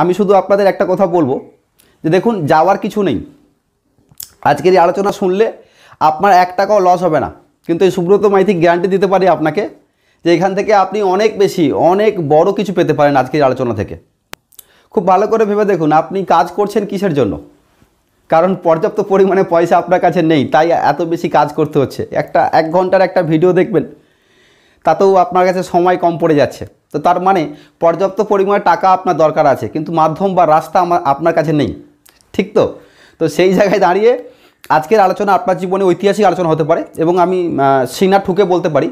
আমি শুধু আপনাদের একটা কথা বলবো যে দেখুন যাওয়ার কিছু নেই আজকের এই আলোচনা শুনলে আপনার এক টাকাও লস হবে না কিন্তু এই সুব্রত মাইতি গ্যারান্টি দিতে পারি আপনাকে যে এখান থেকে আপনি অনেক বেশি অনেক বড় কিছু পেতে পারেন আজকের আলোচনা থেকে খুব ভালো করে ভেবে দেখুন আপনি কাজ করছেন কিসের জন্য কারণ পর্যাপ্ত পরিমাণে পয়সা আপনার কাছে নেই তাই এত বেশি কাজ করতে হচ্ছে একটা এক ঘন্টার একটা ভিডিও দেখবেন তাতেও আপনার কাছে সময় কম পড়ে যাচ্ছে তো তার মানে পর্যাপ্ত পরিমাণে টাকা আপনার দরকার আছে কিন্তু মাধ্যম বা রাস্তা আমার আপনার কাছে নেই ঠিক তো তো সেই জায়গায় দাঁড়িয়ে আজকের আলোচনা আপনার জীবনে ঐতিহাসিক আলোচনা হতে পারে এবং আমি সিনা ঠুকে বলতে পারি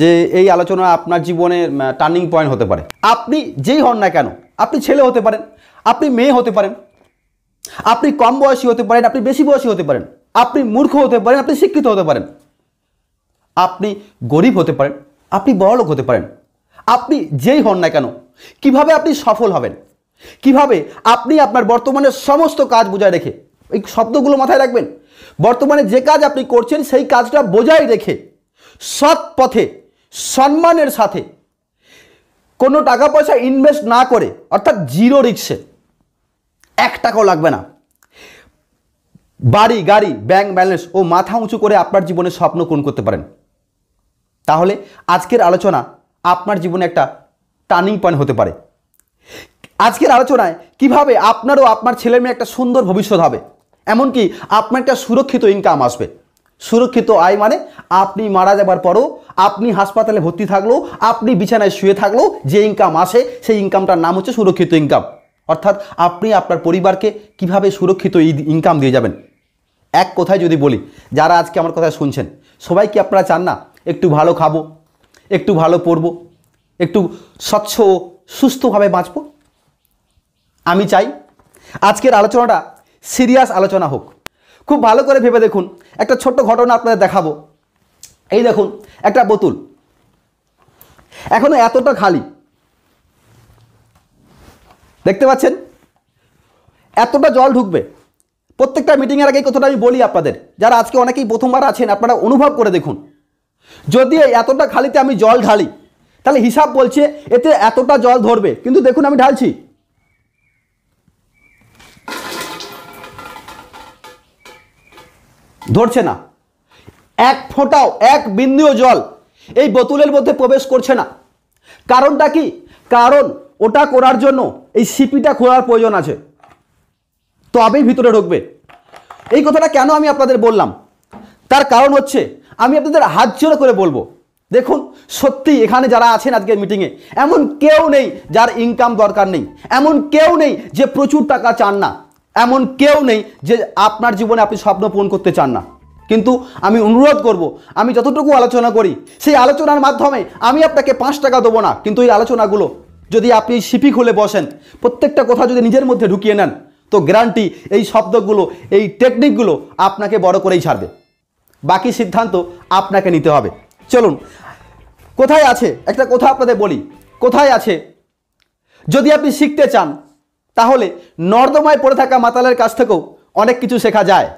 যে এই আলোচনা আপনার জীবনে টার্নিং পয়েন্ট হতে পারে আপনি যেই হন না কেন আপনি ছেলে হতে পারেন আপনি মেয়ে হতে পারেন আপনি কম বয়সী হতে পারেন আপনি বেশি বয়সী হতে পারেন আপনি মূর্খ হতে পারেন আপনি শিক্ষিত হতে পারেন আপনি গরিব হতে পারেন আপনি বড়লোক হতে পারেন আপনি যেই হন না কেন কিভাবে আপনি সফল হবেন কিভাবে আপনি আপনার বর্তমানে সমস্ত কাজ বজায় রেখে এই শব্দগুলো মাথায় রাখবেন বর্তমানে যে কাজ আপনি করছেন সেই কাজটা বোঝায় রেখে সৎ পথে সম্মানের সাথে কোনো টাকা পয়সা ইনভেস্ট না করে অর্থাৎ জিরো রিক্সে এক টাকাও লাগবে না বাড়ি গাড়ি ব্যাংক ব্যালেন্স ও মাথা উঁচু করে আপনার জীবনে স্বপ্ন কোন করতে পারেন তাহলে আজকের আলোচনা আপনার জীবনে একটা টার্নিং পয়েন্ট হতে পারে আজকের আলোচনায় কিভাবে আপনারও আপনার ছেলে মেয়ে একটা সুন্দর ভবিষ্যৎ হবে এমনকি আপনার একটা সুরক্ষিত ইনকাম আসবে সুরক্ষিত আয় মানে আপনি মারা যাবার পরও আপনি হাসপাতালে ভর্তি থাকলেও আপনি বিছানায় শুয়ে থাকলেও যে ইনকাম আসে সেই ইনকামটার নাম হচ্ছে সুরক্ষিত ইনকাম অর্থাৎ আপনি আপনার পরিবারকে কিভাবে সুরক্ষিত ইনকাম দিয়ে যাবেন এক কথায় যদি বলি যারা আজকে আমার কথা শুনছেন সবাই কি আপনারা চান না একটু ভালো খাবো একটু ভালো পরব একটু স্বচ্ছ সুস্থভাবে বাঁচব আমি চাই আজকের আলোচনাটা সিরিয়াস আলোচনা হোক খুব ভালো করে ভেবে দেখুন একটা ছোট্ট ঘটনা আপনাদের দেখাবো এই দেখুন একটা বোতল এখনও এতটা খালি দেখতে পাচ্ছেন এতটা জল ঢুকবে প্রত্যেকটা মিটিংয়ের আগে কথাটা আমি বলি আপনাদের যারা আজকে অনেকেই প্রথমবার আছেন আপনারা অনুভব করে দেখুন যদি এতটা খালিতে আমি জল ঢালি তাহলে হিসাব বলছে এতে এতটা জল ধরবে কিন্তু দেখুন আমি ঢালছি ধরছে না এক ফোঁটাও এক বিন্দুও জল এই বোতলের মধ্যে প্রবেশ করছে না কারণটা কি কারণ ওটা করার জন্য এই সিপিটা খোলার প্রয়োজন আছে তবেই ভিতরে ঢুকবে এই কথাটা কেন আমি আপনাদের বললাম তার কারণ হচ্ছে আমি আপনাদের হাত জোড়া করে বলবো দেখুন সত্যি এখানে যারা আছেন আজকের মিটিংয়ে এমন কেউ নেই যার ইনকাম দরকার নেই এমন কেউ নেই যে প্রচুর টাকা চান না এমন কেউ নেই যে আপনার জীবনে আপনি স্বপ্ন পূরণ করতে চান না কিন্তু আমি অনুরোধ করব আমি যতটুকু আলোচনা করি সেই আলোচনার মাধ্যমে আমি আপনাকে পাঁচ টাকা দেবো না কিন্তু এই আলোচনাগুলো যদি আপনি শিপি খুলে বসেন প্রত্যেকটা কথা যদি নিজের মধ্যে ঢুকিয়ে নেন তো গ্যারান্টি এই শব্দগুলো এই টেকনিকগুলো আপনাকে বড় করেই ছাড়বে বাকি সিদ্ধান্ত আপনাকে নিতে হবে চলুন কোথায় আছে একটা কথা আপনাদের বলি কোথায় আছে যদি আপনি শিখতে চান তাহলে নর্দমায় পড়ে থাকা মাতালের কাছ থেকেও অনেক কিছু শেখা যায়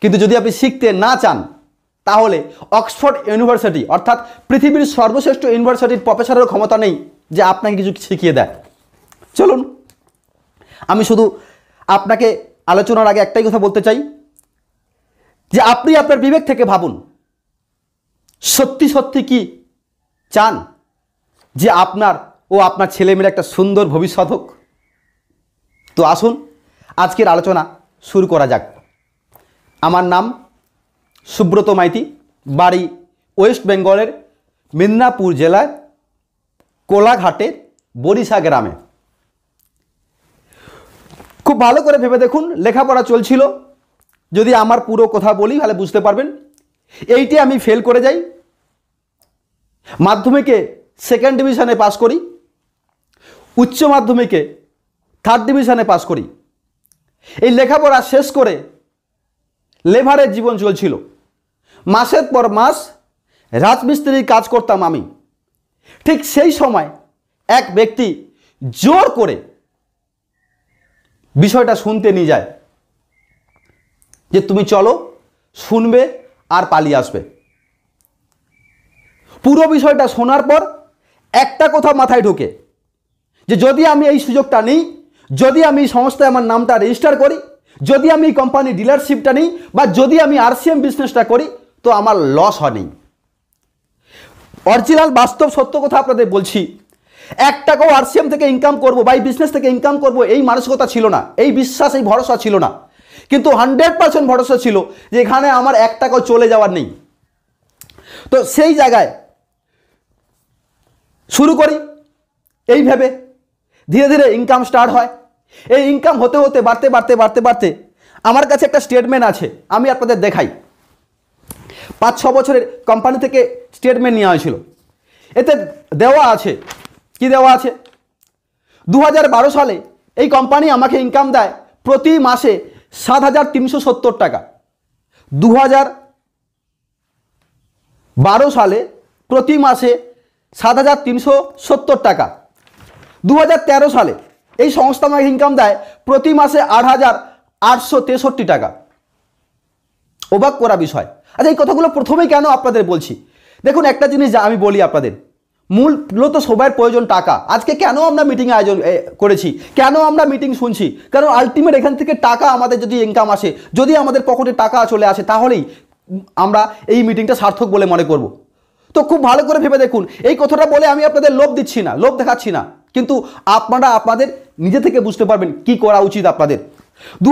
কিন্তু যদি আপনি শিখতে না চান তাহলে অক্সফোর্ড ইউনিভার্সিটি অর্থাৎ পৃথিবীর সর্বশ্রেষ্ঠ ইউনিভার্সিটির প্রফেসরের ক্ষমতা নেই যে আপনাকে কিছু শিখিয়ে দেয় চলুন আমি শুধু আপনাকে আলোচনার আগে একটাই কথা বলতে চাই যে আপনি আপনার বিবেক থেকে ভাবুন সত্যি সত্যি কি চান যে আপনার ও আপনার ছেলে ছেলেমেয়ের একটা সুন্দর ভবিষ্যৎ হোক তো আসুন আজকের আলোচনা শুরু করা যাক আমার নাম সুব্রত মাইতি বাড়ি ওয়েস্ট বেঙ্গলের মিদনাপুর জেলার কোলাঘাটের বরিশা গ্রামে খুব ভালো করে ভেবে দেখুন লেখাপড়া চলছিল যদি আমার পুরো কথা বলি তাহলে বুঝতে পারবেন এইটি আমি ফেল করে যাই মাধ্যমিকে সেকেন্ড ডিভিশনে পাস করি উচ্চ মাধ্যমিকে থার্ড ডিভিশনে পাস করি এই লেখাপড়া শেষ করে লেভারের জীবন চলছিল মাসের পর মাস রাজমিস্ত্রির কাজ করতাম আমি ঠিক সেই সময় এক ব্যক্তি জোর করে বিষয়টা শুনতে নিয়ে যায় যে তুমি চলো শুনবে আর পালিয়ে আসবে পুরো বিষয়টা শোনার পর একটা কথা মাথায় ঢোকে যে যদি আমি এই সুযোগটা নিই যদি আমি সংস্থায় আমার নামটা রেজিস্টার করি যদি আমি কোম্পানি ডিলারশিপটা নিই বা যদি আমি আরসিএম বিজনেসটা করি তো আমার লস হয়নি অরিজিনাল বাস্তব সত্য কথা আপনাদের বলছি এক টাকাও আরসিএম থেকে ইনকাম করব বা এই বিজনেস থেকে ইনকাম করব এই মানসিকতা ছিল না এই বিশ্বাস এই ভরসা ছিল না কিন্তু হান্ড্রেড পার্সেন্ট ভরসা ছিল যে এখানে আমার এক টাকাও চলে যাওয়ার নেই তো সেই জায়গায় শুরু করি এই ভেবে ধীরে ধীরে ইনকাম স্টার্ট হয় এই ইনকাম হতে হতে বাড়তে বাড়তে বাড়তে বাড়তে আমার কাছে একটা স্টেটমেন্ট আছে আমি আপনাদের দেখাই পাঁচ ছ বছরের কোম্পানি থেকে স্টেটমেন্ট নেওয়া হয়েছিল এতে দেওয়া আছে কি দেওয়া আছে দু সালে এই কোম্পানি আমাকে ইনকাম দেয় প্রতি মাসে সাত হাজার তিনশো সত্তর টাকা দু হাজার বারো সালে প্রতি মাসে সাত হাজার তিনশো সত্তর টাকা দু হাজার তেরো সালে এই সংস্থা আমাকে ইনকাম দেয় প্রতি মাসে আট হাজার আটশো তেষট্টি টাকা অবাক করা বিষয় আচ্ছা এই কথাগুলো প্রথমেই কেন আপনাদের বলছি দেখুন একটা জিনিস যা আমি বলি আপনাদের মূল মূলত সবাই প্রয়োজন টাকা আজকে কেন আমরা মিটিং আয়োজন করেছি কেন আমরা মিটিং শুনছি কারণ আলটিমেট এখান থেকে টাকা আমাদের যদি ইনকাম আসে যদি আমাদের পকেটে টাকা চলে আসে তাহলেই আমরা এই মিটিংটা সার্থক বলে মনে করব তো খুব ভালো করে ভেবে দেখুন এই কথাটা বলে আমি আপনাদের লোভ দিচ্ছি না লোভ দেখাচ্ছি না কিন্তু আপনারা আপনাদের নিজে থেকে বুঝতে পারবেন কি করা উচিত আপনাদের দু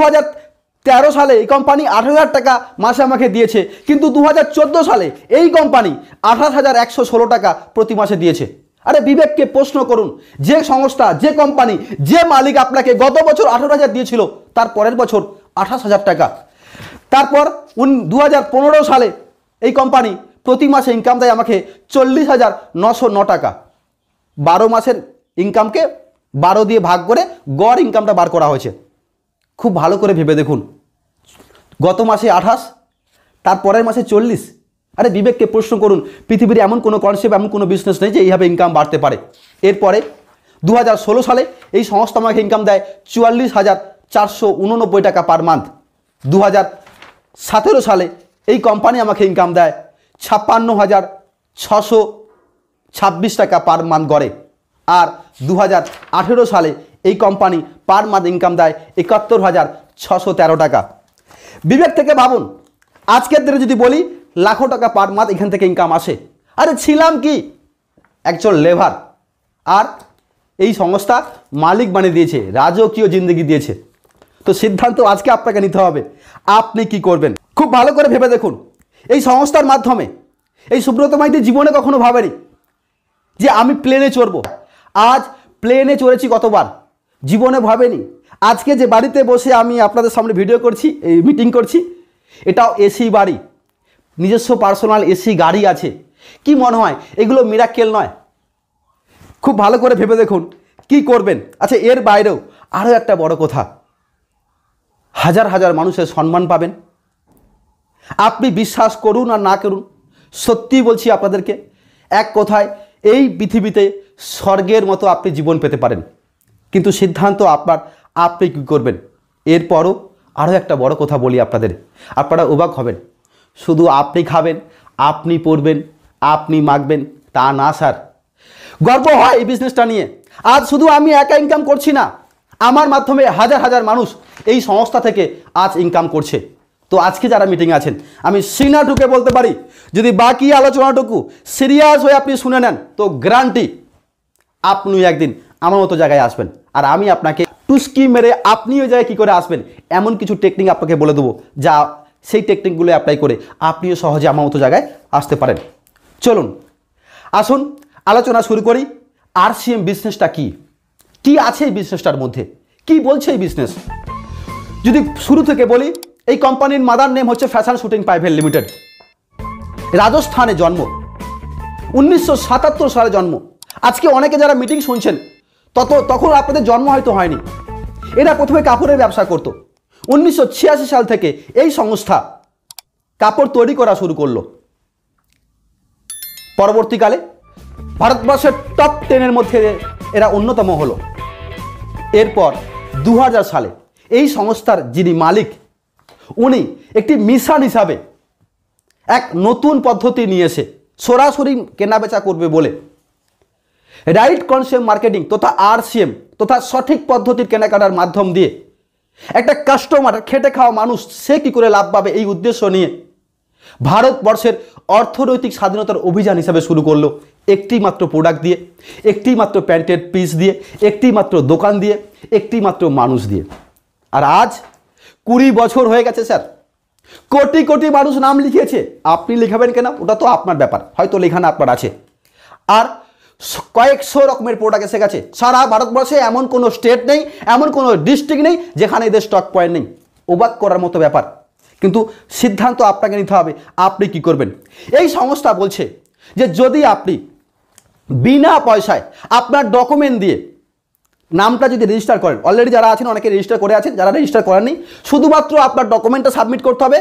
তেরো সালে এই কোম্পানি আঠারো হাজার টাকা মাসে আমাকে দিয়েছে কিন্তু দু হাজার সালে এই কোম্পানি আঠাশ হাজার একশো ষোলো টাকা প্রতি মাসে দিয়েছে আরে বিবেককে প্রশ্ন করুন যে সংস্থা যে কোম্পানি যে মালিক আপনাকে গত বছর আঠেরো হাজার দিয়েছিল তার পরের বছর আঠাশ হাজার টাকা তারপর উন দু সালে এই কোম্পানি প্রতি মাসে ইনকাম দেয় আমাকে চল্লিশ হাজার নশো ন টাকা বারো মাসের ইনকামকে বারো দিয়ে ভাগ করে গড় ইনকামটা বার করা হয়েছে খুব ভালো করে ভেবে দেখুন গত মাসে আঠাশ তার পরের মাসে চল্লিশ আরে বিবেককে প্রশ্ন করুন পৃথিবীর এমন কোনো কনসেপ্ট এমন কোনো বিজনেস নেই যে এইভাবে ইনকাম বাড়তে পারে এরপরে দু হাজার ষোলো সালে এই সংস্থা আমাকে ইনকাম দেয় চুয়াল্লিশ হাজার চারশো উননব্বই টাকা পার মান্থ দু হাজার সালে এই কোম্পানি আমাকে ইনকাম দেয় ছাপ্পান্ন হাজার ছশো ছাব্বিশ টাকা পার মান্থ গড়ে আর দু সালে এই কোম্পানি পার মান্থ ইনকাম দেয় একাত্তর হাজার ছশো তেরো টাকা বিবেক থেকে ভাবুন আজকের দিনে যদি বলি লাখো টাকা পার মাত এখান থেকে ইনকাম আসে আরে ছিলাম কি একজন লেভার আর এই সংস্থা মালিক বানিয়ে দিয়েছে রাজকীয় জিন্দগি দিয়েছে তো সিদ্ধান্ত আজকে আপনাকে নিতে হবে আপনি কি করবেন খুব ভালো করে ভেবে দেখুন এই সংস্থার মাধ্যমে এই সুব্রত মাইতি জীবনে কখনো ভাবেনি যে আমি প্লেনে চড়ব আজ প্লেনে চড়েছি কতবার জীবনে ভাবেনি আজকে যে বাড়িতে বসে আমি আপনাদের সামনে ভিডিও করছি এই মিটিং করছি এটাও এসি বাড়ি নিজস্ব পার্সোনাল এসি গাড়ি আছে কি মনে হয় এগুলো মিরাক্কেল নয় খুব ভালো করে ভেবে দেখুন কি করবেন আচ্ছা এর বাইরেও আরও একটা বড় কথা হাজার হাজার মানুষের সম্মান পাবেন আপনি বিশ্বাস করুন আর না করুন সত্যি বলছি আপনাদেরকে এক কথায় এই পৃথিবীতে স্বর্গের মতো আপনি জীবন পেতে পারেন কিন্তু সিদ্ধান্ত আপনার আপনি কী করবেন এরপরও আরও একটা বড় কথা বলি আপনাদের আপনারা অবাক হবেন শুধু আপনি খাবেন আপনি পড়বেন আপনি মাখবেন তা না স্যার গর্ব হয় এই বিজনেসটা নিয়ে আজ শুধু আমি একা ইনকাম করছি না আমার মাধ্যমে হাজার হাজার মানুষ এই সংস্থা থেকে আজ ইনকাম করছে তো আজকে যারা মিটিং আছেন আমি ঢুকে বলতে পারি যদি বাকি আলোচনাটুকু সিরিয়াস হয়ে আপনি শুনে নেন তো গ্রান্টি আপনি একদিন আমার মতো জায়গায় আসবেন আর আমি আপনাকে টুস্কি মেরে আপনি ওই জায়গায় কী করে আসবেন এমন কিছু টেকনিক আপনাকে বলে দেবো যা সেই টেকনিকগুলো অ্যাপ্লাই করে আপনিও সহজে আমার মতো জায়গায় আসতে পারেন চলুন আসুন আলোচনা শুরু করি আর সিএম বিজনেসটা কী কী আছে এই বিজনেসটার মধ্যে কি বলছে এই বিজনেস যদি শুরু থেকে বলি এই কোম্পানির মাদার নেম হচ্ছে ফ্যাশন শুটিং প্রাইভেট লিমিটেড রাজস্থানে জন্ম উনিশশো সালে জন্ম আজকে অনেকে যারা মিটিং শুনছেন তত তখন আপনাদের জন্ম হয়তো হয়নি এরা প্রথমে কাপড়ের ব্যবসা করত উনিশশো সাল থেকে এই সংস্থা কাপড় তৈরি করা শুরু করলো পরবর্তীকালে ভারতবর্ষের টপ টেনের মধ্যে এরা অন্যতম হলো এরপর দু সালে এই সংস্থার যিনি মালিক উনি একটি মিশন হিসাবে এক নতুন পদ্ধতি নিয়েছে সরাসরি কেনাবেচা করবে বলে রাইট কনসেপ্ট মার্কেটিং তথা আর তথা সঠিক পদ্ধতির কেনাকাটার মাধ্যম দিয়ে একটা কাস্টমার খেটে খাওয়া মানুষ সে কী করে লাভ পাবে এই উদ্দেশ্য নিয়ে ভারতবর্ষের অর্থনৈতিক স্বাধীনতার অভিযান হিসাবে শুরু করলো একটি মাত্র প্রোডাক্ট দিয়ে একটি মাত্র প্যান্টের পিস দিয়ে একটি মাত্র দোকান দিয়ে একটি মাত্র মানুষ দিয়ে আর আজ কুড়ি বছর হয়ে গেছে স্যার কোটি কোটি মানুষ নাম লিখিয়েছে আপনি লিখাবেন কেন ওটা তো আপনার ব্যাপার হয়তো লেখানো আপনার আছে আর কয়েকশো রকমের প্রোডাক্ট এসে গেছে সারা ভারতবর্ষে এমন কোনো স্টেট নেই এমন কোনো ডিস্ট্রিক্ট নেই যেখানে এদের স্টক পয়েন্ট নেই ওবাক করার মতো ব্যাপার কিন্তু সিদ্ধান্ত আপনাকে নিতে হবে আপনি কি করবেন এই সংস্থা বলছে যে যদি আপনি বিনা পয়সায় আপনার ডকুমেন্ট দিয়ে নামটা যদি রেজিস্টার করেন অলরেডি যারা আছেন অনেকে রেজিস্টার করে আছেন যারা রেজিস্টার করেননি শুধুমাত্র আপনার ডকুমেন্টটা সাবমিট করতে হবে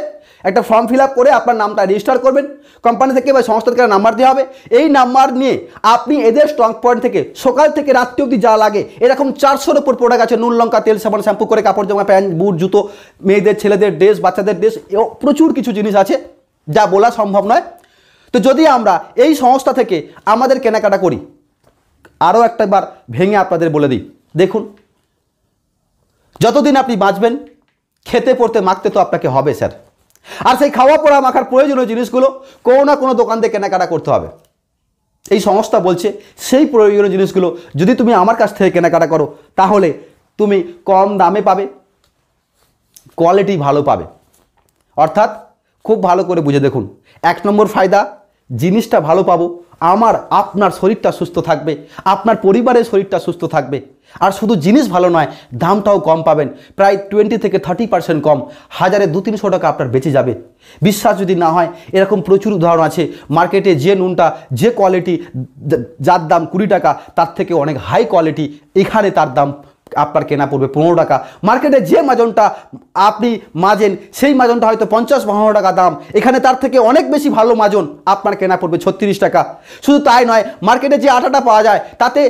একটা ফর্ম ফিল করে আপনার নামটা রেজিস্টার করবেন কোম্পানি থেকে বা সংস্থা থেকে নাম্বার দেওয়া হবে এই নাম্বার নিয়ে আপনি এদের স্ট্রং পয়েন্ট থেকে সকাল থেকে রাত্রি অবধি যা লাগে এরকম চারশোর উপর প্রোডাক্ট আছে নুন লঙ্কা তেল সাবান শ্যাম্পু করে কাপড় জামা প্যান্ট বুট জুতো মেয়েদের ছেলেদের ড্রেস বাচ্চাদের ড্রেস প্রচুর কিছু জিনিস আছে যা বলা সম্ভব নয় তো যদি আমরা এই সংস্থা থেকে আমাদের কেনাকাটা করি আরও একটাবার ভেঙে আপনাদের বলে দিই দেখুন যতদিন আপনি বাঁচবেন খেতে পড়তে মাখতে তো আপনাকে হবে স্যার আর সেই খাওয়া পড়া মাখার প্রয়োজনীয় জিনিসগুলো কোনো না কোনো দোকান থেকে কেনাকাটা করতে হবে এই সংস্থা বলছে সেই প্রয়োজনীয় জিনিসগুলো যদি তুমি আমার কাছ থেকে কেনাকাটা করো তাহলে তুমি কম দামে পাবে কোয়ালিটি ভালো পাবে অর্থাৎ খুব ভালো করে বুঝে দেখুন এক নম্বর ফায়দা জিনিসটা ভালো পাবো আমার আপনার শরীরটা সুস্থ থাকবে আপনার পরিবারের শরীরটা সুস্থ থাকবে আর শুধু জিনিস ভালো নয় দামটাও কম পাবেন প্রায় টোয়েন্টি থেকে থার্টি পার্সেন্ট কম হাজারে দু তিনশো টাকা আপনার বেঁচে যাবে বিশ্বাস যদি না হয় এরকম প্রচুর উদাহরণ আছে মার্কেটে যে নুনটা যে কোয়ালিটি যার দাম কুড়ি টাকা তার থেকে অনেক হাই কোয়ালিটি এখানে তার দাম আপনার কেনা পড়বে পনেরো টাকা মার্কেটে যে মাজনটা আপনি মাজেন সেই মাজনটা হয়তো পঞ্চাশ পনেরো টাকা দাম এখানে তার থেকে অনেক বেশি ভালো মাজন আপনার কেনা পড়বে ছত্রিশ টাকা শুধু তাই নয় মার্কেটে যে আটাটা পাওয়া যায় তাতে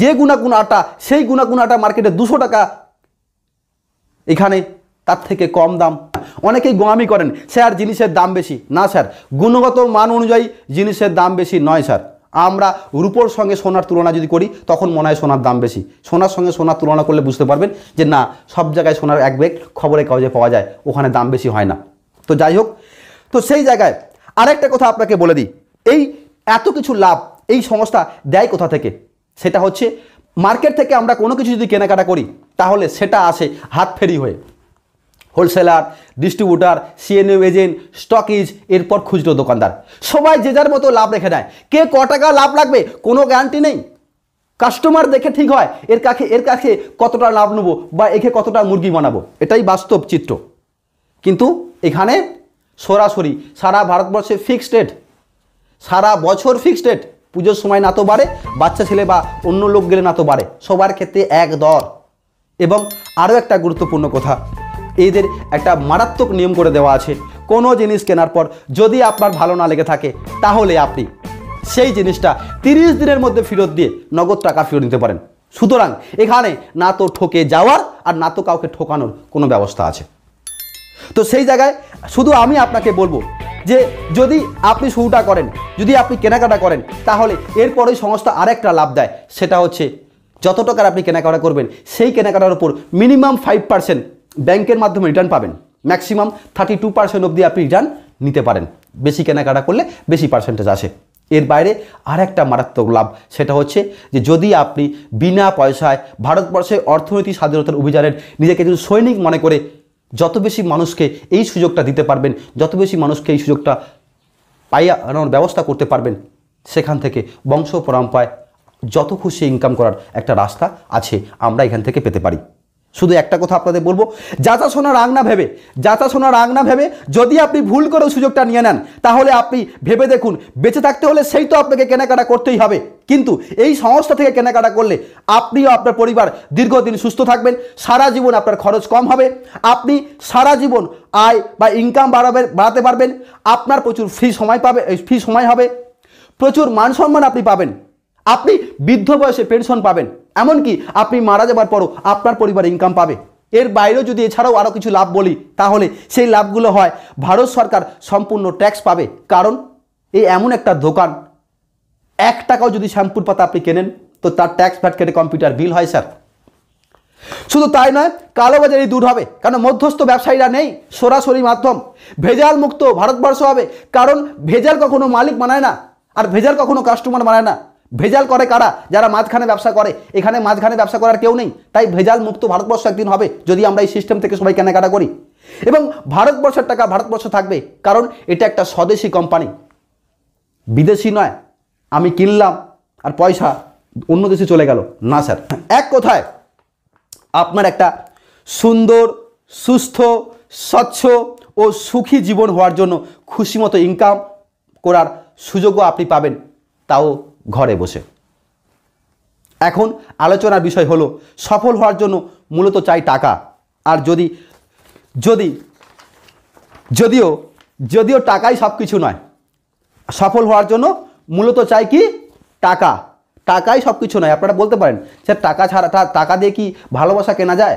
যে গুণাগুণ আটা সেই গুণাগুণ আটা মার্কেটে দুশো টাকা এখানে তার থেকে কম দাম অনেকেই গোয়ামি করেন স্যার জিনিসের দাম বেশি না স্যার গুণগত মান অনুযায়ী জিনিসের দাম বেশি নয় স্যার আমরা রূপোর সঙ্গে সোনার তুলনা যদি করি তখন মনে হয় সোনার দাম বেশি সোনার সঙ্গে সোনার তুলনা করলে বুঝতে পারবেন যে না সব জায়গায় সোনার এক ব্যাগ খবরের কাগজে পাওয়া যায় ওখানে দাম বেশি হয় না তো যাই হোক তো সেই জায়গায় আরেকটা কথা আপনাকে বলে দিই এই এত কিছু লাভ এই সংস্থা দেয় কোথা থেকে সেটা হচ্ছে মার্কেট থেকে আমরা কোনো কিছু যদি কেনাকাটা করি তাহলে সেটা আসে হাত ফেরি হয়ে wholesaler distributor CNM agent stockist এরপর খুচরো দোকানদার সবাই যে যার মতো লাভ রেখে দেয় কে ক টাকা লাভ লাগবে কোনো গ্যারান্টি নেই কাস্টমার দেখে ঠিক হয় এর কাছে এর কাছে কতটা লাভ নেবো বা একে কতটা মুরগি বানাবো এটাই বাস্তব চিত্র কিন্তু এখানে সরাসরি সারা ভারতবর্ষে ফিক্সড রেট সারা বছর ফিক্সড রেট পুজোর সময় না তো বাড়ে বাচ্চা ছেলে বা অন্য লোক গেলে না তো বাড়ে সবার ক্ষেত্রে এক দর এবং আরও একটা গুরুত্বপূর্ণ কথা এদের একটা মারাত্মক নিয়ম করে দেওয়া আছে কোনো জিনিস কেনার পর যদি আপনার ভালো না লেগে থাকে তাহলে আপনি সেই জিনিসটা তিরিশ দিনের মধ্যে ফেরত দিয়ে নগদ টাকা ফেরত নিতে পারেন সুতরাং এখানে না তো ঠকে যাওয়ার আর না তো কাউকে ঠোকানোর কোনো ব্যবস্থা আছে তো সেই জায়গায় শুধু আমি আপনাকে বলবো যে যদি আপনি শুরুটা করেন যদি আপনি কেনাকাটা করেন তাহলে এরপরেই সংস্থা আরেকটা লাভ দেয় সেটা হচ্ছে যত টাকার আপনি কেনাকাটা করবেন সেই কেনাকাটার উপর মিনিমাম ফাইভ পার্সেন্ট ব্যাংকের মাধ্যমে রিটার্ন পাবেন ম্যাক্সিমাম থার্টি টু পার্সেন্ট অবধি আপনি রিটার্ন নিতে পারেন বেশি কেনাকাটা করলে বেশি পার্সেন্টেজ আসে এর বাইরে আর একটা মারাত্মক লাভ সেটা হচ্ছে যে যদি আপনি বিনা পয়সায় ভারতবর্ষে অর্থনৈতিক স্বাধীনতার অভিযানের নিজেকে যদি সৈনিক মনে করে যত বেশি মানুষকে এই সুযোগটা দিতে পারবেন যত বেশি মানুষকে এই সুযোগটা পাইয়ানোর ব্যবস্থা করতে পারবেন সেখান থেকে বংশ পরম্পরায় যত খুশি ইনকাম করার একটা রাস্তা আছে আমরা এখান থেকে পেতে পারি শুধু একটা কথা আপনাদের বলবো যাচা সোনার রাগ না ভেবে যাচা সোনার রাগ না ভেবে যদি আপনি ভুল করেও সুযোগটা নিয়ে নেন তাহলে আপনি ভেবে দেখুন বেঁচে থাকতে হলে সেই তো আপনাকে কেনাকাটা করতেই হবে কিন্তু এই সংস্থা থেকে কেনাকাটা করলে আপনিও আপনার পরিবার দীর্ঘদিন সুস্থ থাকবেন সারা জীবন আপনার খরচ কম হবে আপনি সারা জীবন আয় বা ইনকাম বাড়াবেন বাড়াতে পারবেন আপনার প্রচুর ফ্রি সময় পাবে ফ্রি সময় হবে প্রচুর মান সম্মান আপনি পাবেন আপনি বৃদ্ধ বয়সে পেনশন পাবেন এমনকি আপনি মারা যাবার পরও আপনার পরিবার ইনকাম পাবে এর বাইরেও যদি এছাড়াও আরও কিছু লাভ বলি তাহলে সেই লাভগুলো হয় ভারত সরকার সম্পূর্ণ ট্যাক্স পাবে কারণ এই এমন একটা দোকান এক টাকাও যদি শ্যাম্পুর পাতা আপনি কেনেন তো তার ট্যাক্স ফ্যাট কেটে কম্পিউটার বিল হয় স্যার শুধু তাই নয় কালোবাজারি দূর হবে কারণ মধ্যস্থ ব্যবসায়ীরা নেই সরাসরি মাধ্যম ভেজাল মুক্ত ভারতবর্ষ হবে কারণ ভেজাল কখনো মালিক মানায় না আর ভেজাল কখনো কাস্টমার মানায় না ভেজাল করে কারা যারা মাঝখানে ব্যবসা করে এখানে মাঝখানে ব্যবসা করার কেউ নেই তাই ভেজাল মুক্ত ভারতবর্ষ একদিন হবে যদি আমরা এই সিস্টেম থেকে সবাই কেনাকাটা করি এবং ভারতবর্ষের টাকা ভারতবর্ষ থাকবে কারণ এটা একটা স্বদেশি কোম্পানি বিদেশি নয় আমি কিনলাম আর পয়সা অন্য দেশে চলে গেল না স্যার এক কথায় আপনার একটা সুন্দর সুস্থ স্বচ্ছ ও সুখী জীবন হওয়ার জন্য খুশি মতো ইনকাম করার সুযোগও আপনি পাবেন তাও ঘরে বসে এখন আলোচনার বিষয় হলো সফল হওয়ার জন্য মূলত চাই টাকা আর যদি যদি যদিও যদিও টাকাই সব কিছু নয় সফল হওয়ার জন্য মূলত চাই কি টাকা টাকাই সব কিছু নয় আপনারা বলতে পারেন স্যার টাকা ছাড়া টাকা দিয়ে কি ভালোবাসা কেনা যায়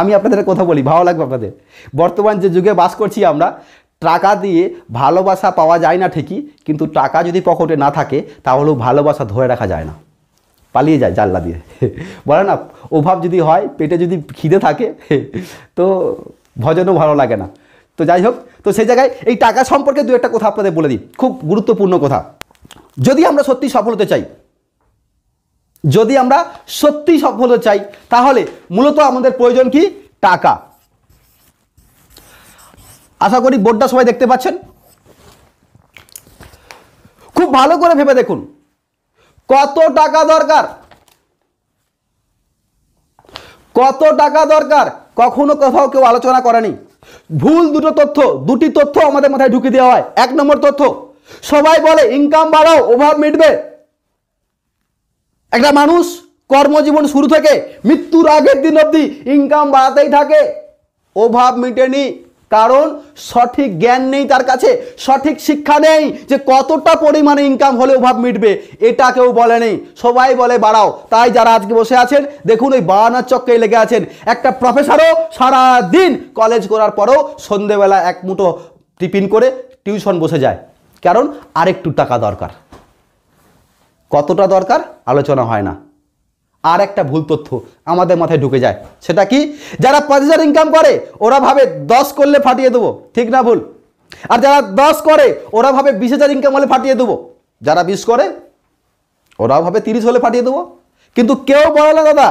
আমি আপনাদের কথা বলি ভালো লাগবে আপনাদের বর্তমান যে যুগে বাস করছি আমরা টাকা দিয়ে ভালোবাসা পাওয়া যায় না ঠিকই কিন্তু টাকা যদি পকেটে না থাকে তাহলেও ভালোবাসা ধরে রাখা যায় না পালিয়ে যায় জানলা দিয়ে বলে না অভাব যদি হয় পেটে যদি খিদে থাকে তো ভজনও ভালো লাগে না তো যাই হোক তো সেই জায়গায় এই টাকা সম্পর্কে দু একটা কথা আপনাদের বলে দিই খুব গুরুত্বপূর্ণ কথা যদি আমরা সত্যি সফল হতে চাই যদি আমরা সত্যি সফল হতে চাই তাহলে মূলত আমাদের প্রয়োজন কি টাকা আশা করি বোর্ডটা সবাই দেখতে পাচ্ছেন খুব ভালো করে ভেবে দেখুন কত টাকা দরকার কত টাকা দরকার কখনো কোথাও কেউ আলোচনা করেনি ভুল দুটো তথ্য দুটি তথ্য আমাদের মাথায় ঢুকে দেওয়া হয় এক নম্বর তথ্য সবাই বলে ইনকাম বাড়াও অভাব মিটবে একটা মানুষ কর্মজীবন শুরু থেকে মৃত্যুর আগের দিন অবধি ইনকাম বাড়াতেই থাকে অভাব মিটেনি কারণ সঠিক জ্ঞান নেই তার কাছে সঠিক শিক্ষা নেই যে কতটা পরিমাণে ইনকাম হলে অভাব মিটবে এটা কেউ বলে নেই সবাই বলে বাড়াও তাই যারা আজকে বসে আছেন দেখুন ওই বানার চক্কেই লেগে আছেন একটা প্রফেসরও সারা দিন কলেজ করার পরেও সন্ধেবেলা এক মুঠো টিফিন করে টিউশন বসে যায় কারণ আরেকটু টাকা দরকার কতটা দরকার আলোচনা হয় না আর একটা ভুল তথ্য আমাদের মাথায় ঢুকে যায় সেটা কি যারা পাঁচ হাজার ইনকাম করে ওরা ভাবে দশ করলে ফাটিয়ে দেবো ঠিক না ভুল আর যারা দশ করে ওরা ভাবে বিশ হাজার ইনকাম হলে ফাটিয়ে দেবো যারা বিশ করে ওরা ভাবে তিরিশ হলে ফাটিয়ে দেবো কিন্তু কেউ বলে না দাদা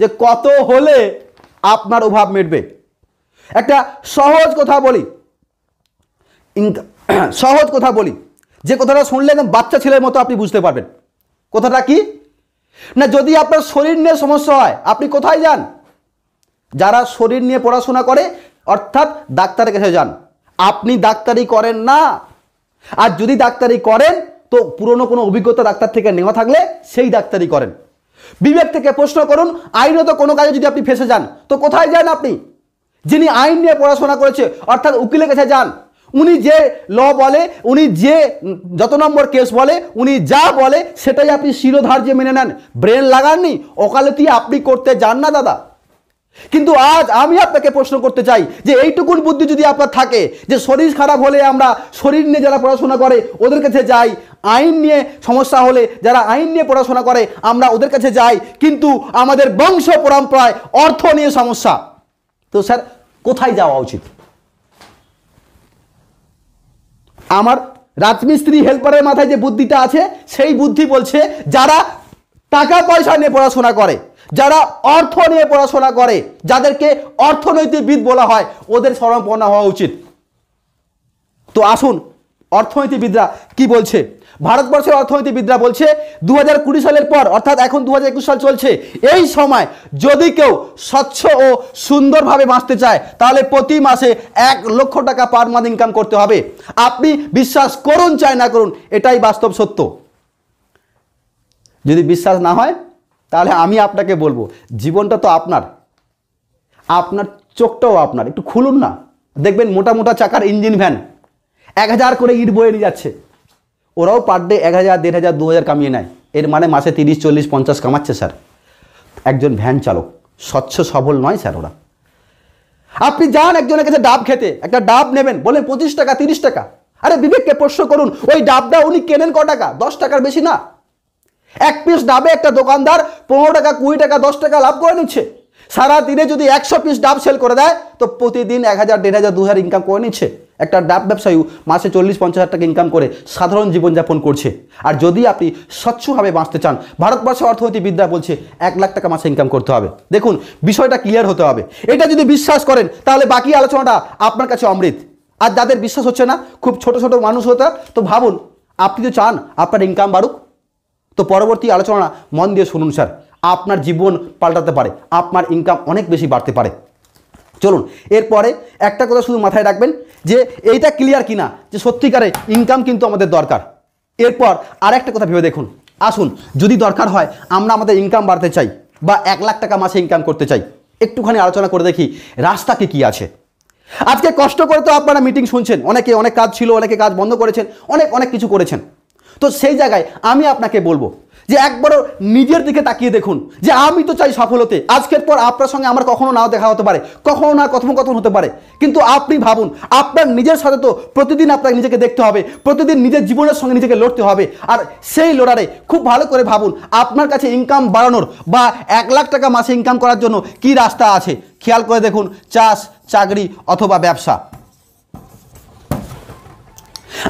যে কত হলে আপনার অভাব মিটবে একটা সহজ কথা বলি সহজ কথা বলি যে কথাটা শুনলে বাচ্চা ছেলের মতো আপনি বুঝতে পারবেন কথাটা কি না যদি আপনার শরীর নিয়ে সমস্যা হয় আপনি কোথায় যান যারা শরীর নিয়ে পড়াশোনা করে অর্থাৎ ডাক্তারের কাছে যান আপনি ডাক্তারি করেন না আর যদি ডাক্তারি করেন তো পুরনো কোনো অভিজ্ঞতা ডাক্তার থেকে নেওয়া থাকলে সেই ডাক্তারি করেন বিবেক থেকে প্রশ্ন করুন আইনত কোনো কাজে যদি আপনি ফেসে যান তো কোথায় যান আপনি যিনি আইন নিয়ে পড়াশোনা করেছে অর্থাৎ উকিলের কাছে যান উনি যে ল বলে উনি যে যত নম্বর কেস বলে উনি যা বলে সেটাই আপনি শিরোধার্য মেনে নেন ব্রেন লাগাননি ওকালতি আপনি করতে যান না দাদা কিন্তু আজ আমি আপনাকে প্রশ্ন করতে চাই যে এইটুকুন বুদ্ধি যদি আপনার থাকে যে শরীর খারাপ হলে আমরা শরীর নিয়ে যারা পড়াশোনা করে ওদের কাছে যাই আইন নিয়ে সমস্যা হলে যারা আইন নিয়ে পড়াশোনা করে আমরা ওদের কাছে যাই কিন্তু আমাদের বংশ পরম্পরায় অর্থ নিয়ে সমস্যা তো স্যার কোথায় যাওয়া উচিত আমার রাজমিস্ত্রি হেল্পারের মাথায় যে বুদ্ধিটা আছে সেই বুদ্ধি বলছে যারা টাকা পয়সা নিয়ে পড়াশোনা করে যারা অর্থ নিয়ে পড়াশোনা করে যাদেরকে অর্থনৈতিকবিদ বলা হয় ওদের স্মরণপর্ণা হওয়া উচিত তো আসুন অর্থনীতিবিদরা কি বলছে ভারতবর্ষের অর্থনীতিবিদরা বলছে দু হাজার সালের পর অর্থাৎ এখন দু সাল চলছে এই সময় যদি কেউ স্বচ্ছ ও সুন্দরভাবে বাঁচতে চায় তাহলে প্রতি মাসে এক লক্ষ টাকা পার মান্থ ইনকাম করতে হবে আপনি বিশ্বাস করুন চাই না করুন এটাই বাস্তব সত্য যদি বিশ্বাস না হয় তাহলে আমি আপনাকে বলবো জীবনটা তো আপনার আপনার চোখটাও আপনার একটু খুলুন না দেখবেন মোটা মোটা চাকার ইঞ্জিন ভ্যান এক হাজার করে ইট বয়ে নিয়ে যাচ্ছে ওরাও পার ডে এক হাজার দেড় হাজার দু হাজার কামিয়ে নেয় এর মানে মাসে তিরিশ চল্লিশ পঞ্চাশ কামাচ্ছে স্যার একজন ভ্যান চালক স্বচ্ছ সবল নয় স্যার ওরা আপনি যান একজনের কাছে ডাব খেতে একটা ডাব নেবেন বলেন পঁচিশ টাকা তিরিশ টাকা আরে বিবেককে প্রশ্ন করুন ওই ডাবটা উনি কেনেন ক টাকা দশ টাকার বেশি না এক পিস ডাবে একটা দোকানদার পনেরো টাকা কুড়ি টাকা দশ টাকা লাভ করে নিচ্ছে সারা দিনে যদি একশো পিস ডাব সেল করে দেয় তো প্রতিদিন এক হাজার দেড় হাজার দু হাজার ইনকাম করে নিচ্ছে একটা ডাব ব্যবসায়ী মাসে চল্লিশ পঞ্চাশ হাজার টাকা ইনকাম করে সাধারণ জীবনযাপন করছে আর যদি আপনি স্বচ্ছভাবে বাঁচতে চান ভারতবর্ষের বিদ্যা বলছে এক লাখ টাকা মাসে ইনকাম করতে হবে দেখুন বিষয়টা ক্লিয়ার হতে হবে এটা যদি বিশ্বাস করেন তাহলে বাকি আলোচনাটা আপনার কাছে অমৃত আর যাদের বিশ্বাস হচ্ছে না খুব ছোট ছোট মানুষ হতে তো ভাবুন আপনি তো চান আপনার ইনকাম বাড়ুক তো পরবর্তী আলোচনা মন দিয়ে শুনুন স্যার আপনার জীবন পাল্টাতে পারে আপনার ইনকাম অনেক বেশি বাড়তে পারে চলুন এরপরে একটা কথা শুধু মাথায় রাখবেন যে এইটা ক্লিয়ার কিনা যে সত্যিকারে ইনকাম কিন্তু আমাদের দরকার এরপর আর একটা কথা ভেবে দেখুন আসুন যদি দরকার হয় আমরা আমাদের ইনকাম বাড়তে চাই বা এক লাখ টাকা মাসে ইনকাম করতে চাই একটুখানি আলোচনা করে দেখি রাস্তাকে কি আছে আজকে কষ্ট করে তো আপনারা মিটিং শুনছেন অনেকে অনেক কাজ ছিল অনেকে কাজ বন্ধ করেছেন অনেক অনেক কিছু করেছেন তো সেই জায়গায় আমি আপনাকে বলবো যে একবারও নিজের দিকে তাকিয়ে দেখুন যে আমি তো চাই সফল হতে আজকের পর আপনার সঙ্গে আমার কখনো নাও দেখা হতে পারে কখনো না কথোপকথন হতে পারে কিন্তু আপনি ভাবুন আপনার নিজের সাথে তো প্রতিদিন আপনাকে নিজেকে দেখতে হবে প্রতিদিন নিজের জীবনের সঙ্গে নিজেকে লড়তে হবে আর সেই লড়ারে খুব ভালো করে ভাবুন আপনার কাছে ইনকাম বাড়ানোর বা এক লাখ টাকা মাসে ইনকাম করার জন্য কি রাস্তা আছে খেয়াল করে দেখুন চাষ চাকরি অথবা ব্যবসা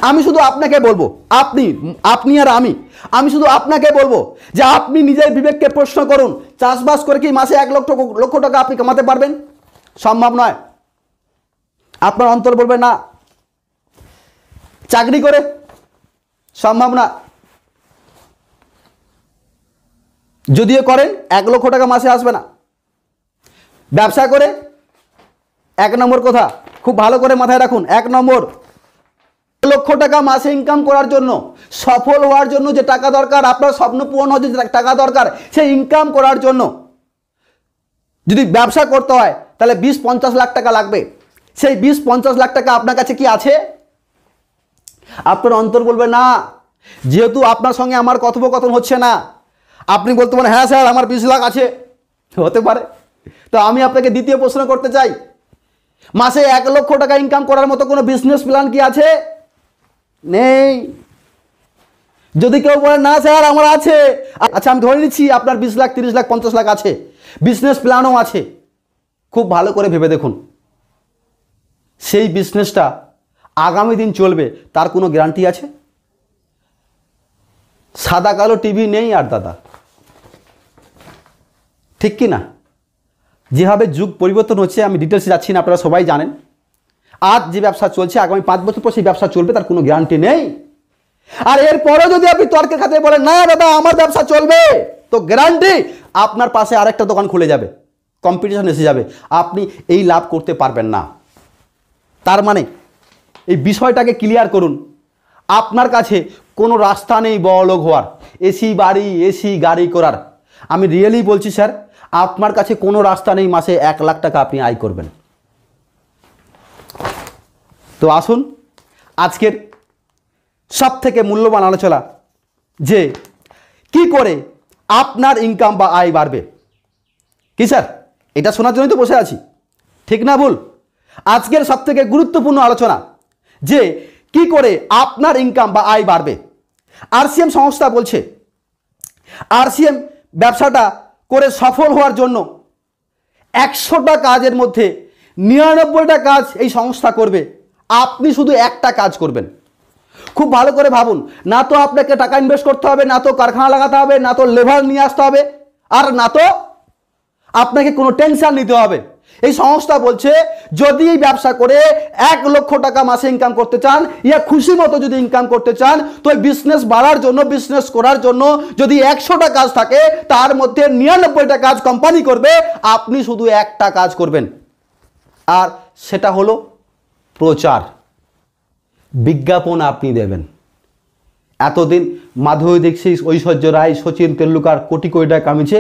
আমি শুধু আপনাকে বলবো আপনি আপনি আর আমি আমি শুধু আপনাকে বলবো যে আপনি নিজের বিবেককে প্রশ্ন করুন চাষবাস করে কি মাসে এক লক্ষ লক্ষ টাকা আপনি কামাতে পারবেন সম্ভব নয় আপনার অন্তর বলবে না চাকরি করে সম্ভব না যদিও করেন এক লক্ষ টাকা মাসে আসবে না ব্যবসা করে এক নম্বর কথা খুব ভালো করে মাথায় রাখুন এক নম্বর লক্ষ টাকা মাসে ইনকাম করার জন্য সফল হওয়ার জন্য যে টাকা দরকার আপনার স্বপ্ন পূরণ হওয়ার যে টাকা দরকার সেই ইনকাম করার জন্য যদি ব্যবসা করতে হয় তাহলে বিশ পঞ্চাশ লাখ টাকা লাগবে সেই বিশ পঞ্চাশ লাখ টাকা আপনার কাছে কি আছে আপনার অন্তর বলবে না যেহেতু আপনার সঙ্গে আমার কথোপকথন হচ্ছে না আপনি বলতে পারেন হ্যাঁ স্যার আমার বিশ লাখ আছে হতে পারে তো আমি আপনাকে দ্বিতীয় প্রশ্ন করতে চাই মাসে এক লক্ষ টাকা ইনকাম করার মতো কোনো বিজনেস প্ল্যান কি আছে নেই যদি কেউ বলে না স্যার আমার আছে আচ্ছা আমি ধরে নিচ্ছি আপনার বিশ লাখ তিরিশ লাখ পঞ্চাশ লাখ আছে বিজনেস প্ল্যানও আছে খুব ভালো করে ভেবে দেখুন সেই বিজনেসটা আগামী দিন চলবে তার কোনো গ্যারান্টি আছে সাদা কালো টিভি নেই আর দাদা ঠিক কি না যেভাবে যুগ পরিবর্তন হচ্ছে আমি ডিটেলসে যাচ্ছি না আপনারা সবাই জানেন আজ যে ব্যবসা চলছে আগামী পাঁচ বছর পর সেই ব্যবসা চলবে তার কোনো গ্যারান্টি নেই আর এরপরেও যদি আপনি তর্কের খাতে বলেন না দাদা আমার ব্যবসা চলবে তো গ্যারান্টি আপনার পাশে আরেকটা দোকান খুলে যাবে কম্পিটিশন এসে যাবে আপনি এই লাভ করতে পারবেন না তার মানে এই বিষয়টাকে ক্লিয়ার করুন আপনার কাছে কোনো রাস্তা নেই বড়লোক হওয়ার এসি বাড়ি এসি গাড়ি করার আমি রিয়েলি বলছি স্যার আপনার কাছে কোনো রাস্তা নেই মাসে এক লাখ টাকা আপনি আয় করবেন তো আসুন আজকের সব থেকে মূল্যবান আলোচনা যে কি করে আপনার ইনকাম বা আয় বাড়বে কি স্যার এটা শোনার জন্যই তো বসে আছি ঠিক না ভুল আজকের সব থেকে গুরুত্বপূর্ণ আলোচনা যে কি করে আপনার ইনকাম বা আয় বাড়বে আরসিএম সংস্থা বলছে আরসিএম ব্যবসাটা করে সফল হওয়ার জন্য একশোটা কাজের মধ্যে নিরানব্বইটা কাজ এই সংস্থা করবে আপনি শুধু একটা কাজ করবেন খুব ভালো করে ভাবুন না তো আপনাকে টাকা ইনভেস্ট করতে হবে না তো কারখানা লাগাতে হবে না তো লেবার নিয়ে আসতে হবে আর না তো আপনাকে কোনো টেনশন নিতে হবে এই সংস্থা বলছে যদি ব্যবসা করে এক লক্ষ টাকা মাসে ইনকাম করতে চান ইয়া খুশি মতো যদি ইনকাম করতে চান তো বিজনেস বাড়ার জন্য বিজনেস করার জন্য যদি একশোটা কাজ থাকে তার মধ্যে নিরানব্বইটা কাজ কোম্পানি করবে আপনি শুধু একটা কাজ করবেন আর সেটা হলো প্রচার বিজ্ঞাপন আপনি দেবেন এতদিন মাধবী দীক্ষি ঐশ্বর্য রায় সচিন তেন্ডুলকার কোটি কোটি টাকা কামিয়েছে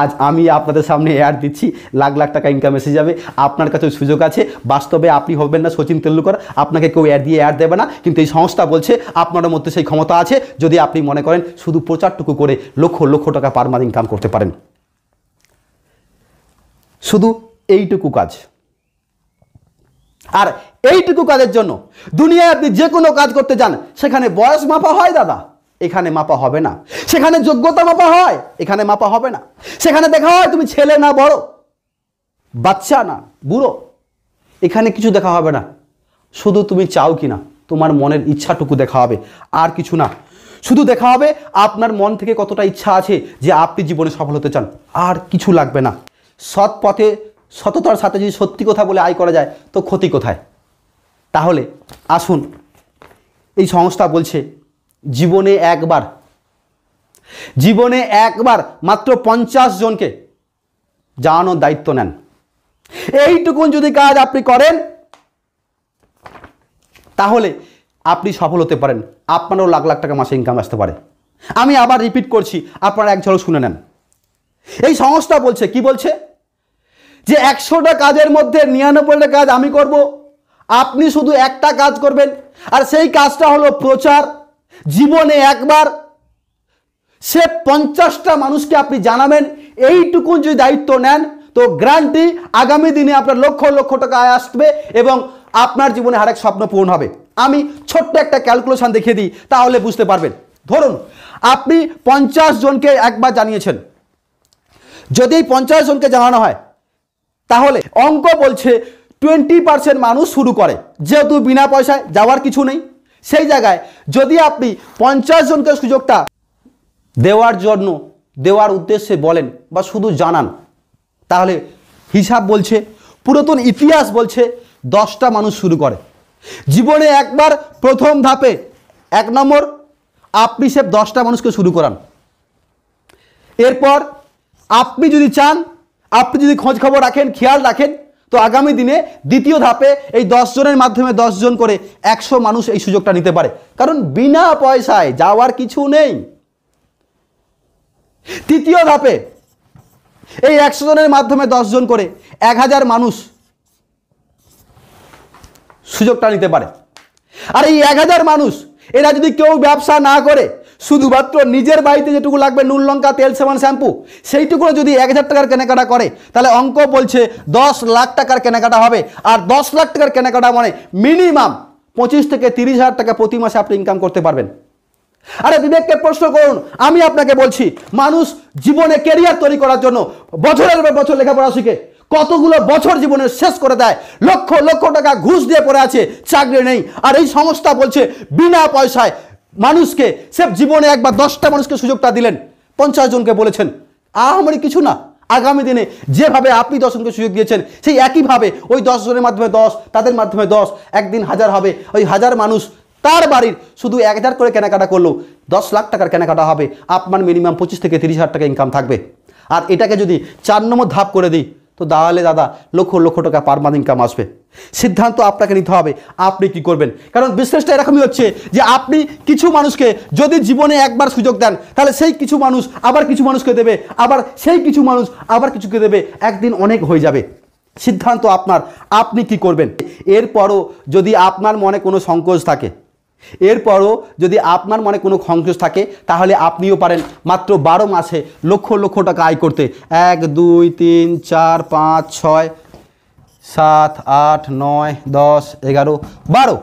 আজ আমি আপনাদের সামনে অ্যাড দিচ্ছি লাখ লাখ টাকা ইনকাম এসে যাবে আপনার কাছে সুযোগ আছে বাস্তবে আপনি হবেন না সচিন তেন্ডুলকার আপনাকে কেউ অ্যাড দিয়ে অ্যাড দেবে না কিন্তু এই সংস্থা বলছে আপনার মধ্যে সেই ক্ষমতা আছে যদি আপনি মনে করেন শুধু প্রচারটুকু করে লক্ষ লক্ষ টাকা পার মান্থ ইনকাম করতে পারেন শুধু এইটুকু কাজ আর এইটুকু কাজের জন্য দুনিয়ায় আপনি যে কোনো কাজ করতে যান সেখানে বয়স মাপা হয় দাদা এখানে মাপা হবে না সেখানে যোগ্যতা মাপা হয় এখানে মাপা হবে না সেখানে দেখা হয় তুমি ছেলে না বড় বাচ্চা না বুড়ো এখানে কিছু দেখা হবে না শুধু তুমি চাও কি না তোমার মনের ইচ্ছাটুকু দেখা হবে আর কিছু না শুধু দেখা হবে আপনার মন থেকে কতটা ইচ্ছা আছে যে আপনি জীবনে সফল হতে চান আর কিছু লাগবে না সৎ পথে সততার সাথে যদি সত্যি কথা বলে আয় করা যায় তো ক্ষতি কোথায় তাহলে আসুন এই সংস্থা বলছে জীবনে একবার জীবনে একবার মাত্র পঞ্চাশ জনকে জানানোর দায়িত্ব নেন এইটুকুন যদি কাজ আপনি করেন তাহলে আপনি সফল হতে পারেন আপনারও লাখ লাখ টাকা মাসে ইনকাম আসতে পারে আমি আবার রিপিট করছি আপনারা এক ঝড় শুনে নেন এই সংস্থা বলছে কি বলছে যে একশোটা কাজের মধ্যে নিরানব্বইটা কাজ আমি করব। আপনি শুধু একটা কাজ করবেন আর সেই কাজটা হলো প্রচার জীবনে একবার সে পঞ্চাশটা মানুষকে আপনি জানাবেন এইটুকু যদি দায়িত্ব নেন তো গ্রান্টি আগামী দিনে আপনার লক্ষ লক্ষ টাকা আয় আসবে এবং আপনার জীবনে আরেক স্বপ্ন পূরণ হবে আমি ছোট্ট একটা ক্যালকুলেশন দেখিয়ে দিই তাহলে বুঝতে পারবেন ধরুন আপনি পঞ্চাশ জনকে একবার জানিয়েছেন যদি পঞ্চাশ জনকে জানানো হয় তাহলে অঙ্ক বলছে টোয়েন্টি পার্সেন্ট মানুষ শুরু করে যেহেতু বিনা পয়সায় যাওয়ার কিছু নেই সেই জায়গায় যদি আপনি পঞ্চাশ জনকে সুযোগটা দেওয়ার জন্য দেওয়ার উদ্দেশ্যে বলেন বা শুধু জানান তাহলে হিসাব বলছে পুরাতন ইতিহাস বলছে দশটা মানুষ শুরু করে জীবনে একবার প্রথম ধাপে এক নম্বর আপনি সে দশটা মানুষকে শুরু করান এরপর আপনি যদি চান আপনি যদি খোঁজ খবর রাখেন খেয়াল রাখেন তো আগামী দিনে দ্বিতীয় ধাপে এই জনের মাধ্যমে জন করে একশো মানুষ এই সুযোগটা নিতে পারে কারণ বিনা পয়সায় যাওয়ার কিছু নেই তৃতীয় ধাপে এই একশো জনের মাধ্যমে জন করে এক হাজার মানুষ সুযোগটা নিতে পারে আর এই এক হাজার মানুষ এরা যদি কেউ ব্যবসা না করে শুধুমাত্র নিজের বাড়িতে যেটুকু লাগবে নুন লঙ্কা তেল সাবান শ্যাম্পু সেইটুকুও যদি এক হাজার টাকার কেনাকাটা করে তাহলে অঙ্ক বলছে দশ লাখ টাকার কেনাকাটা হবে আর দশ লাখ টাকার কেনাকাটা মানে মিনিমাম পঁচিশ থেকে তিরিশ হাজার টাকা প্রতি মাসে আপনি ইনকাম করতে পারবেন আরে বিবেককে প্রশ্ন করুন আমি আপনাকে বলছি মানুষ জীবনে কেরিয়ার তৈরি করার জন্য বছরের পর বছর লেখাপড়া শিখে কতগুলো বছর জীবনের শেষ করে দেয় লক্ষ লক্ষ টাকা ঘুষ দিয়ে পড়ে আছে চাকরি নেই আর এই সংস্থা বলছে বিনা পয়সায় মানুষকে সেফ জীবনে একবার দশটা মানুষকে সুযোগটা দিলেন পঞ্চাশ জনকে বলেছেন আহামরি কিছু না আগামী দিনে যেভাবে আপনি দশজনকে সুযোগ দিয়েছেন সেই একইভাবে ওই দশজনের মাধ্যমে দশ তাদের মাধ্যমে দশ একদিন হাজার হবে ওই হাজার মানুষ তার বাড়ির শুধু এক হাজার করে কেনাকাটা করলো দশ লাখ টাকার কেনাকাটা হবে আপনার মিনিমাম পঁচিশ থেকে তিরিশ হাজার টাকা ইনকাম থাকবে আর এটাকে যদি চার নম্বর ধাপ করে দিই তো দাঁড়ালে দাদা লক্ষ লক্ষ টাকা পারমান ইনকাম আসবে সিদ্ধান্ত আপনাকে নিতে হবে আপনি কি করবেন কারণ বিশ্বাসটা এরকমই হচ্ছে যে আপনি কিছু মানুষকে যদি জীবনে একবার সুযোগ দেন তাহলে সেই কিছু মানুষ আবার কিছু মানুষকে দেবে আবার সেই কিছু মানুষ আবার কিছুকে দেবে একদিন অনেক হয়ে যাবে সিদ্ধান্ত আপনার আপনি কি করবেন এরপরও যদি আপনার মনে কোনো সংকোচ থাকে এরপরও যদি আপনার মনে কোনো সংশয় থাকে তাহলে আপনিও পারেন মাত্র বারো মাসে লক্ষ লক্ষ টাকা আয় করতে এক দুই তিন চার পাঁচ ছয় সাত আট নয় দশ এগারো বারো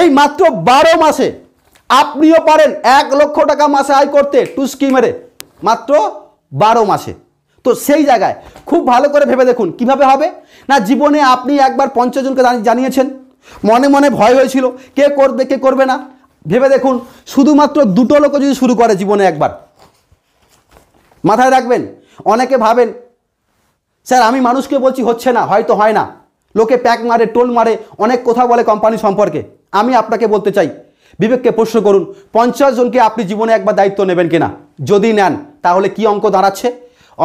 এই মাত্র বারো মাসে আপনিও পারেন এক লক্ষ টাকা মাসে আয় করতে টুস্কি মেরে মাত্র বারো মাসে তো সেই জায়গায় খুব ভালো করে ভেবে দেখুন কিভাবে হবে না জীবনে আপনি একবার পঞ্চাশজনকে জানিয়েছেন মনে মনে ভয় হয়েছিল কে করবে কে করবে না ভেবে দেখুন শুধুমাত্র দুটো লোক যদি শুরু করে জীবনে একবার মাথায় রাখবেন অনেকে ভাবেন স্যার আমি মানুষকে বলছি হচ্ছে না হয়তো হয় না লোকে প্যাক মারে টোল মারে অনেক কথা বলে কোম্পানি সম্পর্কে আমি আপনাকে বলতে চাই বিবেককে প্রশ্ন করুন পঞ্চাশ জনকে আপনি জীবনে একবার দায়িত্ব নেবেন কিনা যদি নেন তাহলে কি অঙ্ক দাঁড়াচ্ছে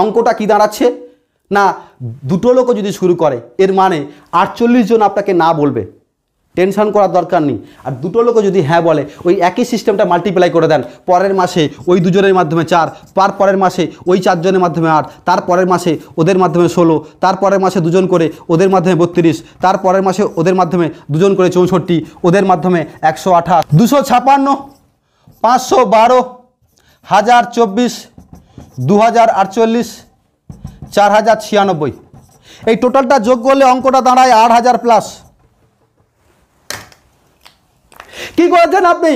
অঙ্কটা কি দাঁড়াচ্ছে না দুটো লোকও যদি শুরু করে এর মানে আটচল্লিশ জন আপনাকে না বলবে টেনশন করার দরকার নেই আর দুটো লোকও যদি হ্যাঁ বলে ওই একই সিস্টেমটা মাল্টিপ্লাই করে দেন পরের মাসে ওই দুজনের মাধ্যমে চার তার পরের মাসে ওই চারজনের মাধ্যমে আট তার পরের মাসে ওদের মাধ্যমে ষোলো তার পরের মাসে দুজন করে ওদের মাধ্যমে বত্রিশ তার পরের মাসে ওদের মাধ্যমে দুজন করে চৌষট্টি ওদের মাধ্যমে একশো আঠাশ দুশো ছাপান্ন পাঁচশো বারো হাজার চব্বিশ দু হাজার আটচল্লিশ চার হাজার ছিয়ানব্বই এই টোটালটা যোগ করলে অঙ্কটা দাঁড়ায় আট হাজার প্লাস কি করেছেন আপনি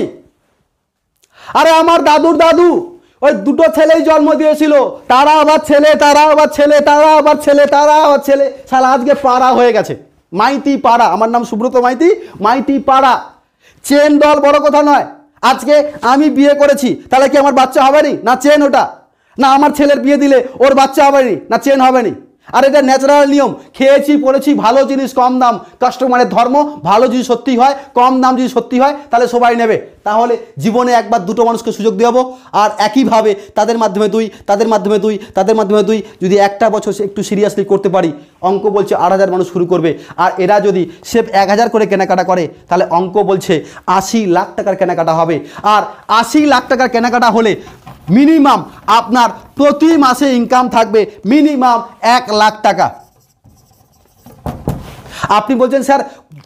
আরে আমার দাদুর দাদু ওই দুটো ছেলেই জন্ম দিয়েছিল তারা আবার ছেলে তারা আবার ছেলে তারা আবার ছেলে তারা আবার ছেলে সারা আজকে পাড়া হয়ে গেছে মাইতি পাড়া আমার নাম সুব্রত মাইতি মাইতি পাড়া চেন দল বড় কথা নয় আজকে আমি বিয়ে করেছি তাহলে কি আমার বাচ্চা হবেনি না চেন ওটা না আমার ছেলের বিয়ে দিলে ওর বাচ্চা হবেনি না চেন হবেনি আর এটা ন্যাচারাল নিয়ম খেয়েছি পড়েছি ভালো জিনিস কম দাম কাস্টমারের ধর্ম ভালো জিনিস সত্যি হয় কম দাম যদি সত্যি হয় তাহলে সবাই নেবে তাহলে জীবনে একবার দুটো মানুষকে সুযোগ দেওয়াবো আর একইভাবে তাদের মাধ্যমে দুই তাদের মাধ্যমে দুই তাদের মাধ্যমে দুই যদি একটা বছর একটু সিরিয়াসলি করতে পারি অঙ্ক বলছে আট হাজার মানুষ শুরু করবে আর এরা যদি সেফ এক হাজার করে কেনাকাটা করে তাহলে অঙ্ক বলছে আশি লাখ টাকার কেনাকাটা হবে আর আশি লাখ টাকার কেনাকাটা হলে মিনিমাম আপনার প্রতি মাসে ইনকাম থাকবে মিনিমাম এক লাখ টাকা আপনি বলছেন স্যার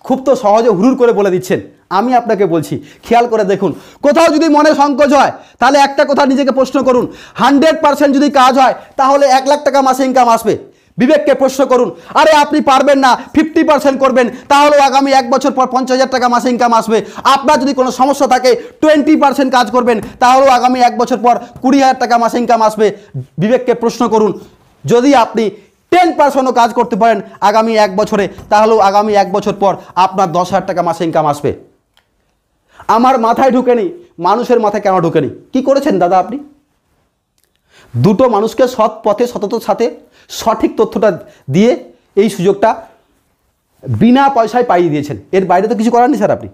খুব তো সহজে হুরুর করে বলে দিচ্ছেন আমি আপনাকে বলছি খেয়াল করে দেখুন কোথাও যদি মনে সংকোচ হয় তাহলে একটা কথা নিজেকে প্রশ্ন করুন হান্ড্রেড পার্সেন্ট যদি কাজ হয় তাহলে এক লাখ টাকা মাসে ইনকাম আসবে বিবেককে প্রশ্ন করুন আরে আপনি পারবেন না ফিফটি পার্সেন্ট করবেন তাহলে আগামী এক বছর পর পঞ্চাশ হাজার টাকা মাসে ইনকাম আসবে আপনার যদি কোনো সমস্যা থাকে টোয়েন্টি পার্সেন্ট কাজ করবেন তাহলেও আগামী এক বছর পর কুড়ি হাজার টাকা মাসে ইনকাম আসবে বিবেককে প্রশ্ন করুন যদি আপনি টেন পার্সেন্টও কাজ করতে পারেন আগামী এক বছরে তাহলেও আগামী এক বছর পর আপনার দশ হাজার টাকা মাসে ইনকাম আসবে আমার মাথায় ঢুকেনি মানুষের মাথায় কেন ঢুকেনি কি করেছেন দাদা আপনি দুটো মানুষকে সৎ পথে সতত সাথে সঠিক তথ্যটা দিয়ে এই সুযোগটা বিনা পয়সায় পাইয়ে দিয়েছেন এর বাইরে তো কিছু করার নেই স্যার আপনি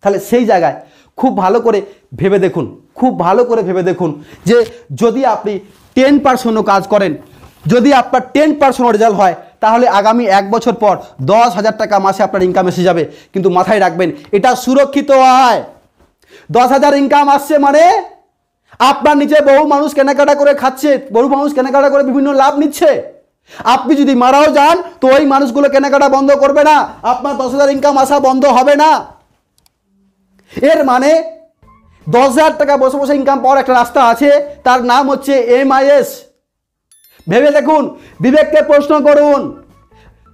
তাহলে সেই জায়গায় খুব ভালো করে ভেবে দেখুন খুব ভালো করে ভেবে দেখুন যে যদি আপনি টেন পার্সেন্টও কাজ করেন যদি আপনার টেন পার্সেন্ট রেজাল্ট হয় তাহলে আগামী এক বছর পর দশ হাজার টাকা মাসে আপনার ইনকাম এসে যাবে কিন্তু মাথায় রাখবেন এটা সুরক্ষিত আয় দশ হাজার ইনকাম আসছে মানে আপনার নিচে বহু মানুষ কেনাকাটা করে খাচ্ছে বহু মানুষ কেনাকাটা করে বিভিন্ন লাভ নিচ্ছে আপনি যদি মারাও যান তো ওই মানুষগুলো কেনাকাটা বন্ধ করবে না আপনার দশ হাজার ইনকাম আসা বন্ধ হবে না এর মানে দশ হাজার টাকা বসে বসে ইনকাম পাওয়ার একটা রাস্তা আছে তার নাম হচ্ছে এস ভেবে দেখুন বিবেককে প্রশ্ন করুন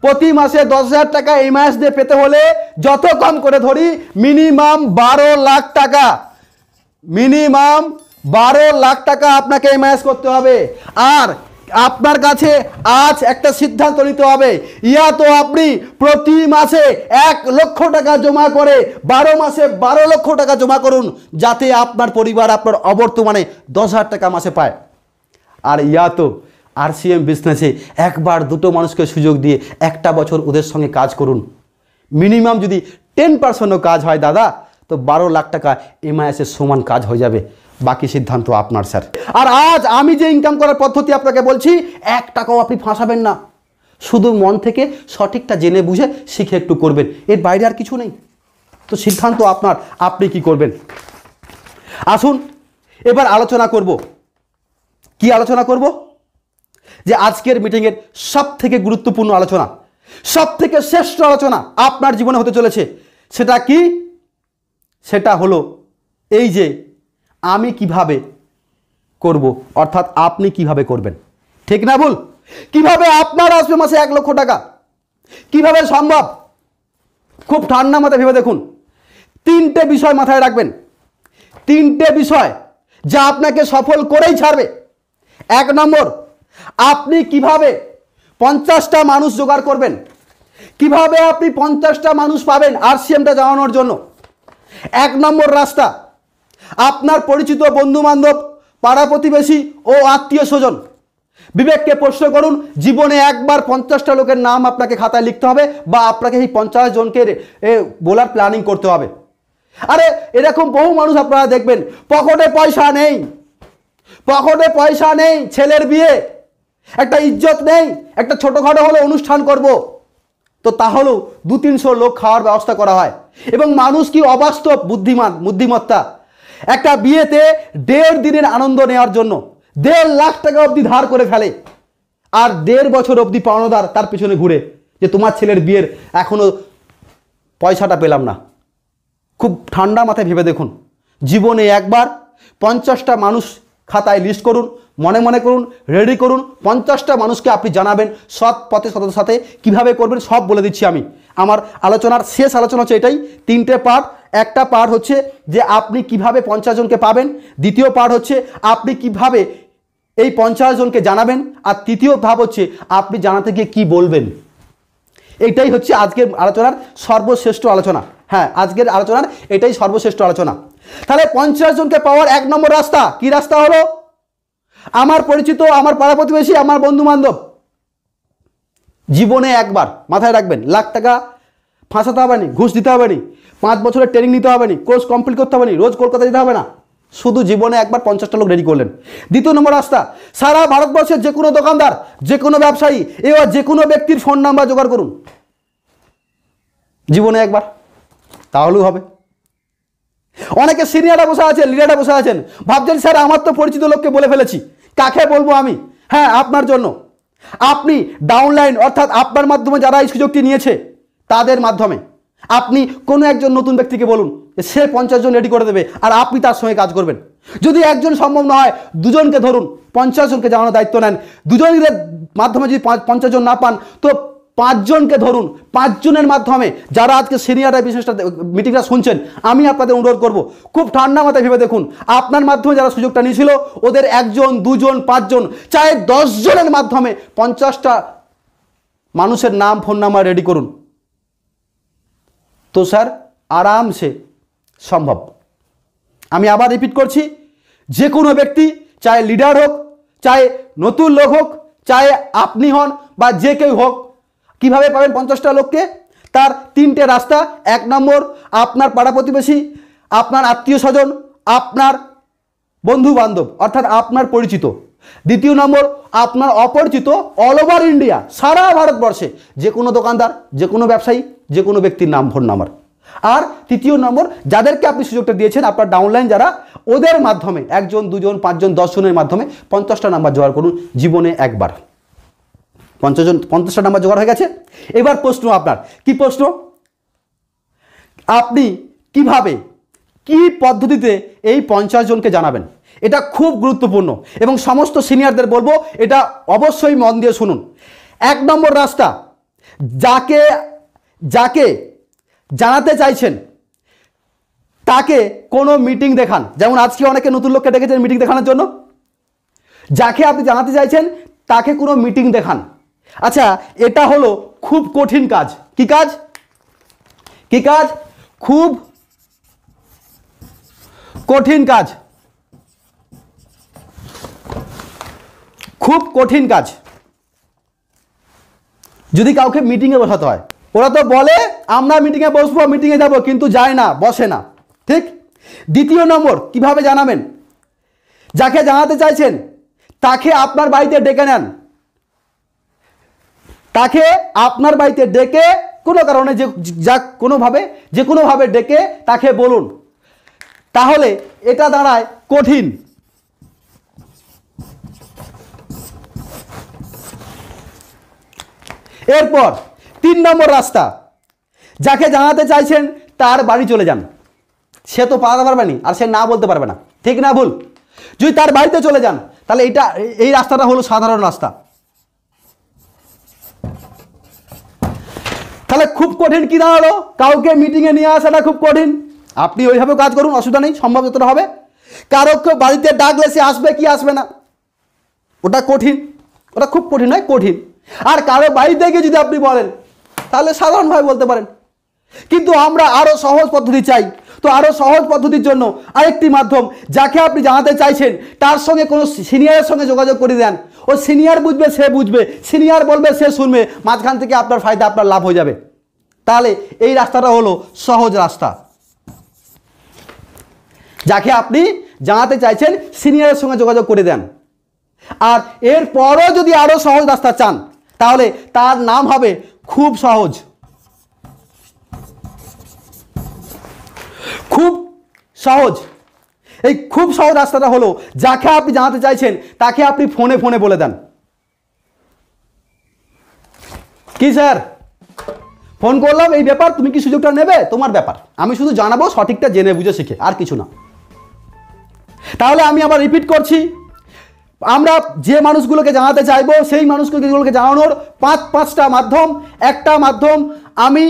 প্রতি মাসে দশ হাজার টাকা এস দিয়ে পেতে হলে যত কম করে ধরি মিনিমাম বারো লাখ টাকা মিনিমাম বারো লাখ টাকা আপনাকে এমআইএস করতে হবে আর আপনার কাছে আজ একটা সিদ্ধান্ত নিতে হবে ইয়া তো আপনি প্রতি মাসে এক লক্ষ টাকা জমা করে বারো মাসে বারো লক্ষ টাকা জমা করুন যাতে আপনার পরিবার আপনার অবর্তমানে দশ হাজার টাকা মাসে পায় আর ইয়া তো আর এম বিজনেসে একবার দুটো মানুষকে সুযোগ দিয়ে একটা বছর ওদের সঙ্গে কাজ করুন মিনিমাম যদি টেন পার্সেন্টও কাজ হয় দাদা তো বারো লাখ টাকা এমআইএসের সমান কাজ হয়ে যাবে বাকি সিদ্ধান্ত আপনার স্যার আর আজ আমি যে ইনকাম করার পদ্ধতি আপনাকে বলছি এক টাকাও আপনি ফাঁসাবেন না শুধু মন থেকে সঠিকটা জেনে বুঝে শিখে একটু করবেন এর বাইরে আর কিছু নেই তো সিদ্ধান্ত আপনার আপনি কি করবেন আসুন এবার আলোচনা করব কি আলোচনা করব যে আজকের মিটিংয়ের সব থেকে গুরুত্বপূর্ণ আলোচনা সব থেকে শ্রেষ্ঠ আলোচনা আপনার জীবনে হতে চলেছে সেটা কি সেটা হলো এই যে আমি কিভাবে করব অর্থাৎ আপনি কিভাবে করবেন ঠিক না ভুল কিভাবে আপনার আসবে মাসে এক লক্ষ টাকা কিভাবে সম্ভব খুব ঠান্ডা মাথায় ভেবে দেখুন তিনটে বিষয় মাথায় রাখবেন তিনটে বিষয় যা আপনাকে সফল করেই ছাড়বে এক নম্বর আপনি কিভাবে পঞ্চাশটা মানুষ জোগাড় করবেন কিভাবে আপনি পঞ্চাশটা মানুষ পাবেন আর এমটা জানানোর জন্য এক নম্বর রাস্তা আপনার পরিচিত বন্ধুবান্ধব পাড়া প্রতিবেশী ও আত্মীয় স্বজন বিবেককে প্রশ্ন করুন জীবনে একবার পঞ্চাশটা লোকের নাম আপনাকে খাতায় লিখতে হবে বা আপনাকে এই পঞ্চাশ জনকে বলার প্ল্যানিং করতে হবে আরে এরকম বহু মানুষ আপনারা দেখবেন পকেটে পয়সা নেই পকেটে পয়সা নেই ছেলের বিয়ে একটা ইজ্জত নেই একটা ছোটোখাটো হলে অনুষ্ঠান করব। তো তাহলেও দু তিনশো লোক খাওয়ার ব্যবস্থা করা হয় এবং মানুষ কি অবাস্তব বুদ্ধিমান বুদ্ধিমত্তা একটা বিয়েতে দেড় দিনের আনন্দ নেওয়ার জন্য দেড় লাখ টাকা অবধি ধার করে ফেলে আর দেড় বছর অবধি পাওনাদার তার পিছনে ঘুরে যে তোমার ছেলের বিয়ের এখনও পয়সাটা পেলাম না খুব ঠান্ডা মাথায় ভেবে দেখুন জীবনে একবার পঞ্চাশটা মানুষ খাতায় লিস্ট করুন মনে মনে করুন রেডি করুন পঞ্চাশটা মানুষকে আপনি জানাবেন সৎ পথে সতের সাথে কিভাবে করবেন সব বলে দিচ্ছি আমি আমার আলোচনার শেষ আলোচনা হচ্ছে এটাই তিনটে পার্ট একটা পার্ট হচ্ছে যে আপনি কিভাবে পঞ্চাশ জনকে পাবেন দ্বিতীয় পার্ট হচ্ছে আপনি কিভাবে এই পঞ্চাশ জনকে জানাবেন আর তৃতীয় ভাব হচ্ছে আপনি জানাতে গিয়ে কী বলবেন এটাই হচ্ছে আজকের আলোচনার সর্বশ্রেষ্ঠ আলোচনা হ্যাঁ আজকের আলোচনার এটাই সর্বশ্রেষ্ঠ আলোচনা তাহলে পঞ্চাশ জনকে পাওয়ার এক নম্বর রাস্তা কি রাস্তা হলো আমার পরিচিত আমার পাড়া প্রতিবেশী আমার বন্ধু বান্ধব জীবনে একবার মাথায় রাখবেন লাখ টাকা ফাঁসাতে হবে না ঘুষ দিতে হবে না পাঁচ বছরের ট্রেনিং নিতে হবে না কোর্স কমপ্লিট করতে হবে না রোজ কলকাতা যেতে হবে না শুধু জীবনে একবার পঞ্চাশটা লোক রেডি করলেন দ্বিতীয় নম্বর রাস্তা সারা ভারতবর্ষের যে কোনো দোকানদার যে কোনো ব্যবসায়ী এবার যে কোনো ব্যক্তির ফোন নাম্বার জোগাড় করুন জীবনে একবার তাহলেও হবে অনেকে সিনিয়ররা বসে আছেন লিডাররা বসে আছেন ভাবছেন স্যার আমার তো পরিচিত লোককে বলে ফেলেছি কাকে বলবো আমি হ্যাঁ আপনার জন্য আপনি ডাউনলাইন অর্থাৎ আপনার মাধ্যমে যারা এই সুযোগটি নিয়েছে তাদের মাধ্যমে আপনি কোনো একজন নতুন ব্যক্তিকে বলুন সে পঞ্চাশ জন রেডি করে দেবে আর আপনি তার সঙ্গে কাজ করবেন যদি একজন সম্ভব না হয় দুজনকে ধরুন পঞ্চাশ জনকে জানানোর দায়িত্ব নেন দুজনের মাধ্যমে যদি পঞ্চাশ জন না পান তো পাঁচজনকে ধরুন পাঁচজনের মাধ্যমে যারা আজকে সিনিয়ররা বিশেষটা মিটিংটা শুনছেন আমি আপনাদের অনুরোধ করব খুব ঠান্ডা মাথায় ভেবে দেখুন আপনার মাধ্যমে যারা সুযোগটা নিয়েছিল ওদের একজন দুজন পাঁচজন চাই দশজনের মাধ্যমে পঞ্চাশটা মানুষের নাম ফোন নাম্বার রেডি করুন স্যার আরামসে সম্ভব আমি আবার রিপিট করছি যে কোনো ব্যক্তি চায় লিডার হোক চাই নতুন লোক হোক চাই আপনি হন বা যে কেউ হোক কিভাবে পাবেন পঞ্চাশটা লোককে তার তিনটে রাস্তা এক নম্বর আপনার পাড়া প্রতিবেশী আপনার আত্মীয় স্বজন আপনার বন্ধু বান্ধব অর্থাৎ আপনার পরিচিত দ্বিতীয় নম্বর আপনার অপরিচিত অল ওভার ইন্ডিয়া সারা ভারতবর্ষে যে কোনো দোকানদার যে কোনো ব্যবসায়ী যে কোনো ব্যক্তির নাম ফোন নাম্বার আর তৃতীয় নম্বর যাদেরকে আপনি সুযোগটা দিয়েছেন আপনার ডাউনলাইন যারা ওদের মাধ্যমে একজন দুজন পাঁচজন দশজনের মাধ্যমে পঞ্চাশটা নাম্বার জোগাড় করুন জীবনে একবার পঞ্চাশজন পঞ্চাশটা নাম্বার জোগাড় হয়ে গেছে এবার প্রশ্ন আপনার কি প্রশ্ন আপনি কিভাবে কি পদ্ধতিতে এই পঞ্চাশ জনকে জানাবেন এটা খুব গুরুত্বপূর্ণ এবং সমস্ত সিনিয়রদের বলবো এটা অবশ্যই মন দিয়ে শুনুন এক নম্বর রাস্তা যাকে যাকে জানাতে চাইছেন তাকে কোনো মিটিং দেখান যেমন আজকে অনেকে নতুন লোককে ডেকেছেন মিটিং দেখানোর জন্য যাকে আপনি জানাতে চাইছেন তাকে কোনো মিটিং দেখান আচ্ছা এটা হলো খুব কঠিন কাজ কি কাজ কি কাজ খুব কঠিন কাজ খুব কঠিন কাজ যদি কাউকে মিটিংয়ে বসাতে হয় ওরা তো বলে আমরা মিটিংয়ে বসবো মিটিংয়ে যাব কিন্তু যায় না বসে না ঠিক দ্বিতীয় নম্বর কিভাবে জানাবেন যাকে জানাতে চাইছেন তাকে আপনার বাড়িতে ডেকে নেন তাকে আপনার বাড়িতে ডেকে কোনো কারণে যে যা কোনোভাবে যে কোনোভাবে ডেকে তাকে বলুন তাহলে এটা দাঁড়ায় কঠিন এরপর তিন নম্বর রাস্তা যাকে জানাতে চাইছেন তার বাড়ি চলে যান সে তো পালাতে পারবে না আর সে না বলতে পারবে না ঠিক না ভুল যদি তার বাড়িতে চলে যান তাহলে এটা এই রাস্তাটা হলো সাধারণ রাস্তা তাহলে খুব কঠিন কী দাঁড়ালো কাউকে মিটিংয়ে নিয়ে আসাটা খুব কঠিন আপনি ওইভাবে কাজ করুন অসুবিধা নেই সম্ভব যতটা হবে কেউ বাড়িতে ডাকলে সে আসবে কি আসবে না ওটা কঠিন ওটা খুব কঠিন নয় কঠিন আর কারো বাড়িতে গিয়ে যদি আপনি বলেন তাহলে সাধারণভাবে বলতে পারেন কিন্তু আমরা আরও সহজ পদ্ধতি চাই তো আরও সহজ পদ্ধতির জন্য আরেকটি মাধ্যম যাকে আপনি জানাতে চাইছেন তার সঙ্গে কোনো সিনিয়রের সঙ্গে যোগাযোগ করে দেন ও সিনিয়র বুঝবে সে বুঝবে সিনিয়র বলবে সে শুনবে মাঝখান থেকে আপনার ফায়দা আপনার লাভ হয়ে যাবে তাহলে এই রাস্তাটা হলো সহজ রাস্তা যাকে আপনি জানাতে চাইছেন সিনিয়রের সঙ্গে যোগাযোগ করে দেন আর এরপরও যদি আরও সহজ রাস্তা চান তাহলে তার নাম হবে খুব সহজ খুব সহজ এই খুব সহজ রাস্তাটা হলো যাকে আপনি জানাতে চাইছেন তাকে আপনি ফোনে ফোনে বলে দেন কি স্যার ফোন করলাম এই ব্যাপার তুমি কি সুযোগটা নেবে তোমার ব্যাপার আমি শুধু জানাবো সঠিকটা জেনে বুঝে শিখে আর কিছু না তাহলে আমি আবার রিপিট করছি আমরা যে মানুষগুলোকে জানাতে চাইবো সেই মানুষগুলোকে জানানোর পাঁচ পাঁচটা মাধ্যম একটা মাধ্যম আমি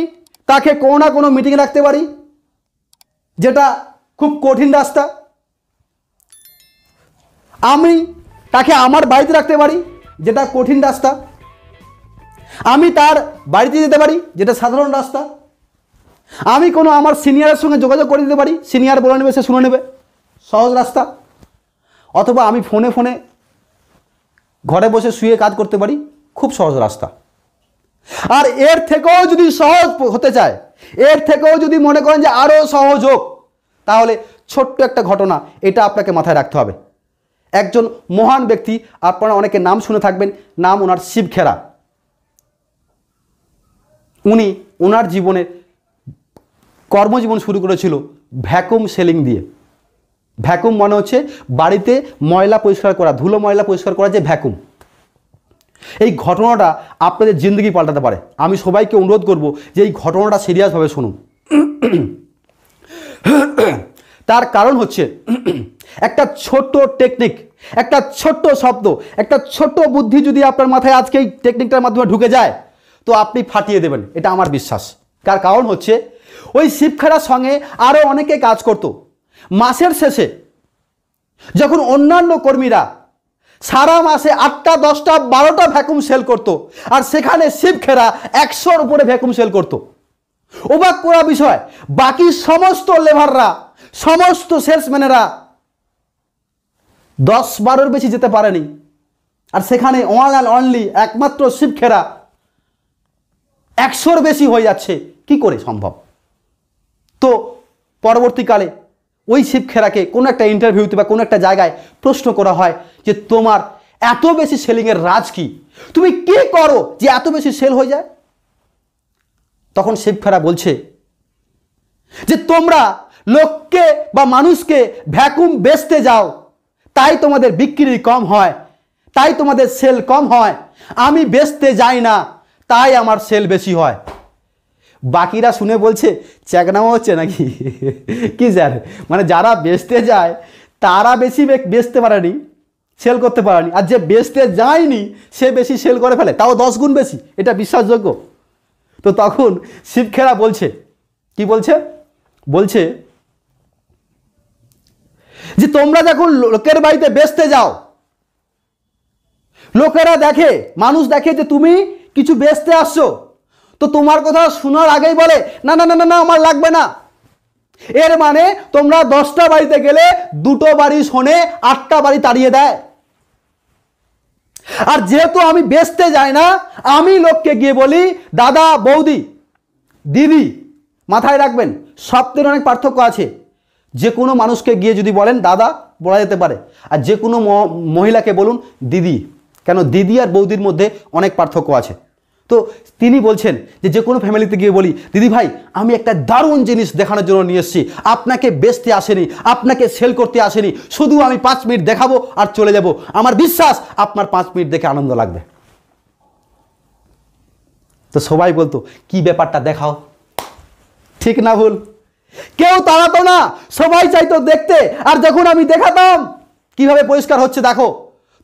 তাকে কোনো না কোনো মিটিং রাখতে পারি যেটা খুব কঠিন রাস্তা আমি তাকে আমার বাড়িতে রাখতে পারি যেটা কঠিন রাস্তা আমি তার বাড়িতে যেতে পারি যেটা সাধারণ রাস্তা আমি কোনো আমার সিনিয়রের সঙ্গে যোগাযোগ করে দিতে পারি সিনিয়র বলে নেবে সে শুনে নেবে সহজ রাস্তা অথবা আমি ফোনে ফোনে ঘরে বসে শুয়ে কাজ করতে পারি খুব সহজ রাস্তা আর এর থেকেও যদি সহজ হতে চায় এর থেকেও যদি মনে করেন যে আরও সহজ হোক তাহলে ছোট্ট একটা ঘটনা এটা আপনাকে মাথায় রাখতে হবে একজন মহান ব্যক্তি আপনারা অনেকে নাম শুনে থাকবেন নাম ওনার শিবখেরা উনি ওনার জীবনে কর্মজীবন শুরু করেছিল ভ্যাকুম সেলিং দিয়ে ভ্যাকুম মানে হচ্ছে বাড়িতে ময়লা পরিষ্কার করা ধুলো ময়লা পরিষ্কার করা যে ভ্যাকুম এই ঘটনাটা আপনাদের জিন্দগি পাল্টাতে পারে আমি সবাইকে অনুরোধ করব যে এই ঘটনাটা সিরিয়াসভাবে শুনুন তার কারণ হচ্ছে একটা ছোট্ট টেকনিক একটা ছোট্ট শব্দ একটা ছোট্ট বুদ্ধি যদি আপনার মাথায় আজকে এই টেকনিকটার মাধ্যমে ঢুকে যায় তো আপনি ফাটিয়ে দেবেন এটা আমার বিশ্বাস তার কারণ হচ্ছে ওই শিবখেরার সঙ্গে আরও অনেকে কাজ করতো মাসের শেষে যখন অন্যান্য কর্মীরা সারা মাসে আটটা দশটা বারোটা ভ্যাকুম সেল করত। আর সেখানে শিবখেরা একশোর উপরে ভ্যাকুম সেল করত। ওবাক করা বিষয় বাকি সমস্ত লেভাররা সমস্ত সেলসম্যানেরা দশ বারোর বেশি যেতে পারেনি আর সেখানে ওয়ান অ্যান্ড অনলি একমাত্র শিবখেরা একশোর বেশি হয়ে যাচ্ছে কি করে সম্ভব তো পরবর্তীকালে ওই শিব খেরাকে কোনো একটা ইন্টারভিউতে বা কোনো একটা জায়গায় প্রশ্ন করা হয় যে তোমার এত বেশি সেলিংয়ের রাজ কি তুমি কে করো যে এত বেশি সেল হয়ে যায় তখন শিব খেরা বলছে যে তোমরা লোককে বা মানুষকে ভ্যাকুম বেচতে যাও তাই তোমাদের বিক্রি কম হয় তাই তোমাদের সেল কম হয় আমি বেচতে যাই না তাই আমার সেল বেশি হয় বাকিরা শুনে বলছে চ্যাকনামা হচ্ছে নাকি কি স্যার মানে যারা বেচতে যায় তারা বেশি বেচতে পারেনি সেল করতে পারেনি আর যে বেচতে যায়নি সে বেশি সেল করে ফেলে তাও দশ গুণ বেশি এটা বিশ্বাসযোগ্য তো তখন শিবখেরা বলছে কি বলছে বলছে যে তোমরা যখন লোকের বাড়িতে বেচতে যাও লোকেরা দেখে মানুষ দেখে যে তুমি কিছু বেচতে আসছো তো তোমার কথা শোনার আগেই বলে না না না না না আমার লাগবে না এর মানে তোমরা দশটা বাড়িতে গেলে দুটো বাড়ি শোনে আটটা বাড়ি তাড়িয়ে দেয় আর যেহেতু আমি বেচতে যাই না আমি লোককে গিয়ে বলি দাদা বৌদি দিদি মাথায় রাখবেন শব্দের অনেক পার্থক্য আছে যে কোনো মানুষকে গিয়ে যদি বলেন দাদা বলা যেতে পারে আর যে কোনো মহিলাকে বলুন দিদি কেন দিদি আর বৌদির মধ্যে অনেক পার্থক্য আছে তো তিনি বলছেন যে যে কোনো ফ্যামিলিতে গিয়ে বলি দিদি ভাই আমি একটা দারুণ জিনিস দেখানোর জন্য নিয়ে এসেছি আপনাকে বেচতে আসেনি আপনাকে সেল করতে আসেনি শুধু আমি পাঁচ মিনিট দেখাবো আর চলে যাব আমার বিশ্বাস আপনার পাঁচ মিনিট দেখে আনন্দ লাগবে তো সবাই বলতো কি ব্যাপারটা দেখাও ঠিক না ভুল কেউ তাড়াতো না সবাই চাইতো দেখতে আর যখন আমি দেখাতাম কিভাবে পরিষ্কার হচ্ছে দেখো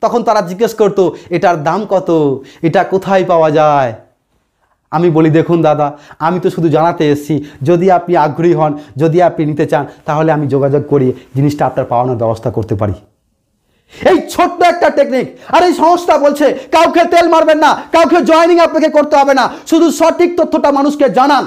তখন তারা জিজ্ঞেস করত এটার দাম কত এটা কোথায় পাওয়া যায় আমি বলি দেখুন দাদা আমি তো শুধু জানাতে এসেছি যদি আপনি আগ্রহী হন যদি আপনি নিতে চান তাহলে আমি যোগাযোগ করি জিনিসটা আপনার পাওয়ানোর ব্যবস্থা করতে পারি এই ছোট্ট একটা টেকনিক আর এই সংস্থা বলছে কাউকে তেল মারবেন না কাউকে জয়নিং আপনাকে করতে হবে না শুধু সঠিক তথ্যটা মানুষকে জানান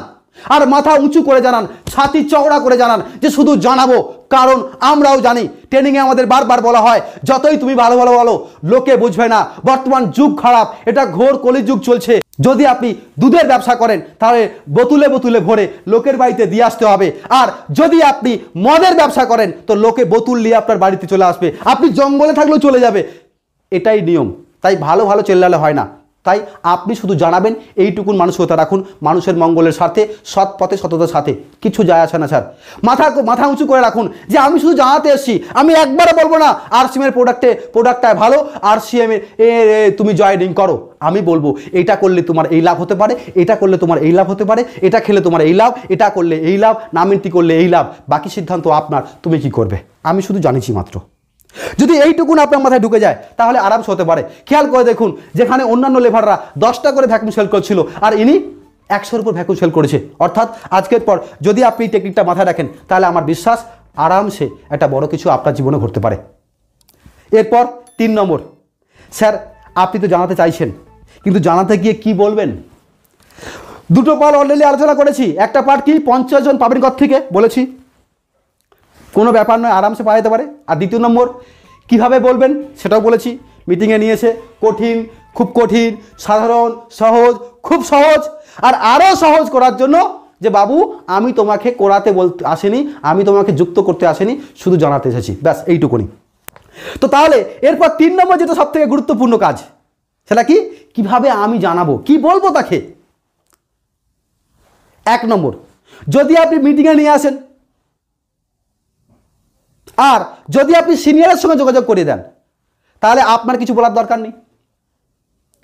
আর মাথা উঁচু করে জানান ছাতি চওড়া করে জানান যে শুধু জানাবো কারণ আমরাও জানি ট্রেনিংয়ে আমাদের বারবার বলা হয় যতই তুমি ভালো ভালো বলো লোকে বুঝবে না বর্তমান যুগ খারাপ এটা ঘোর কলি যুগ চলছে যদি আপনি দুধের ব্যবসা করেন তাহলে বোতুলে বোতুলে ভরে লোকের বাড়িতে দিয়ে আসতে হবে আর যদি আপনি মদের ব্যবসা করেন তো লোকে বোতুল নিয়ে আপনার বাড়িতে চলে আসবে আপনি জঙ্গলে থাকলেও চলে যাবে এটাই নিয়ম তাই ভালো ভালো চেল্লালে হয় না তাই আপনি শুধু জানাবেন এইটুকুন মানসিকতা রাখুন মানুষের মঙ্গলের স্বার্থে সৎ পথে সততার সাথে কিছু যায় আসে না স্যার মাথা মাথা উঁচু করে রাখুন যে আমি শুধু জানাতে এসেছি আমি একবারও বলবো না আর সিএমের প্রোডাক্টে প্রোডাক্টটা ভালো আর এর তুমি জয়েনিং করো আমি বলবো এটা করলে তোমার এই লাভ হতে পারে এটা করলে তোমার এই লাভ হতে পারে এটা খেলে তোমার এই লাভ এটা করলে এই লাভ নামিনটি করলে এই লাভ বাকি সিদ্ধান্ত আপনার তুমি কি করবে আমি শুধু জানিছি মাত্র যদি এইটুকুন আপনার মাথায় ঢুকে যায় তাহলে আরামস হতে পারে খেয়াল করে দেখুন যেখানে অন্যান্য লেভাররা দশটা করে ভ্যাকুম সেল করছিল আর ইনি একশোর উপর ভ্যাকুম সেল করেছে অর্থাৎ আজকের পর যদি আপনি টেকনিকটা মাথায় রাখেন তাহলে আমার বিশ্বাস আরামসে একটা বড় কিছু আপনার জীবনে ঘটতে পারে এরপর তিন নম্বর স্যার আপনি তো জানাতে চাইছেন কিন্তু জানাতে গিয়ে কি বলবেন দুটো পার্ট অলরেডি আলোচনা করেছি একটা পার্ট কি পঞ্চাশ জন পাবেন থেকে বলেছি কোনো ব্যাপার নয় আরামসে পাওয়া যেতে পারে আর দ্বিতীয় নম্বর কিভাবে বলবেন সেটাও বলেছি মিটিংয়ে নিয়েছে কঠিন খুব কঠিন সাধারণ সহজ খুব সহজ আর আরও সহজ করার জন্য যে বাবু আমি তোমাকে করাতে বলতে আসেনি আমি তোমাকে যুক্ত করতে আসেনি শুধু জানাতে এসেছি ব্যাস এইটুকুনি তো তাহলে এরপর তিন নম্বর যেটা সব থেকে গুরুত্বপূর্ণ কাজ সেটা কি কিভাবে আমি জানাবো কি বলবো তাকে এক নম্বর যদি আপনি মিটিংয়ে নিয়ে আসেন আর যদি আপনি সিনিয়রের সঙ্গে যোগাযোগ করে দেন তাহলে আপনার কিছু বলার দরকার নেই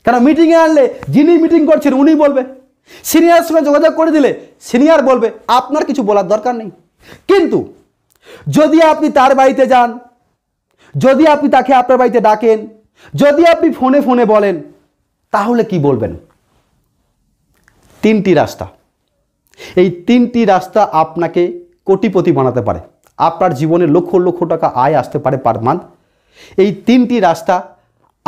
কেন মিটিংয়ে আনলে যিনি মিটিং করছেন উনি বলবে সিনিয়রের সঙ্গে যোগাযোগ করে দিলে সিনিয়র বলবে আপনার কিছু বলার দরকার নেই কিন্তু যদি আপনি তার বাড়িতে যান যদি আপনি তাকে আপনার বাড়িতে ডাকেন যদি আপনি ফোনে ফোনে বলেন তাহলে কি বলবেন তিনটি রাস্তা এই তিনটি রাস্তা আপনাকে কোটিপতি বানাতে পারে আপনার জীবনে লক্ষ লক্ষ টাকা আয় আসতে পারে পার মান্থ এই তিনটি রাস্তা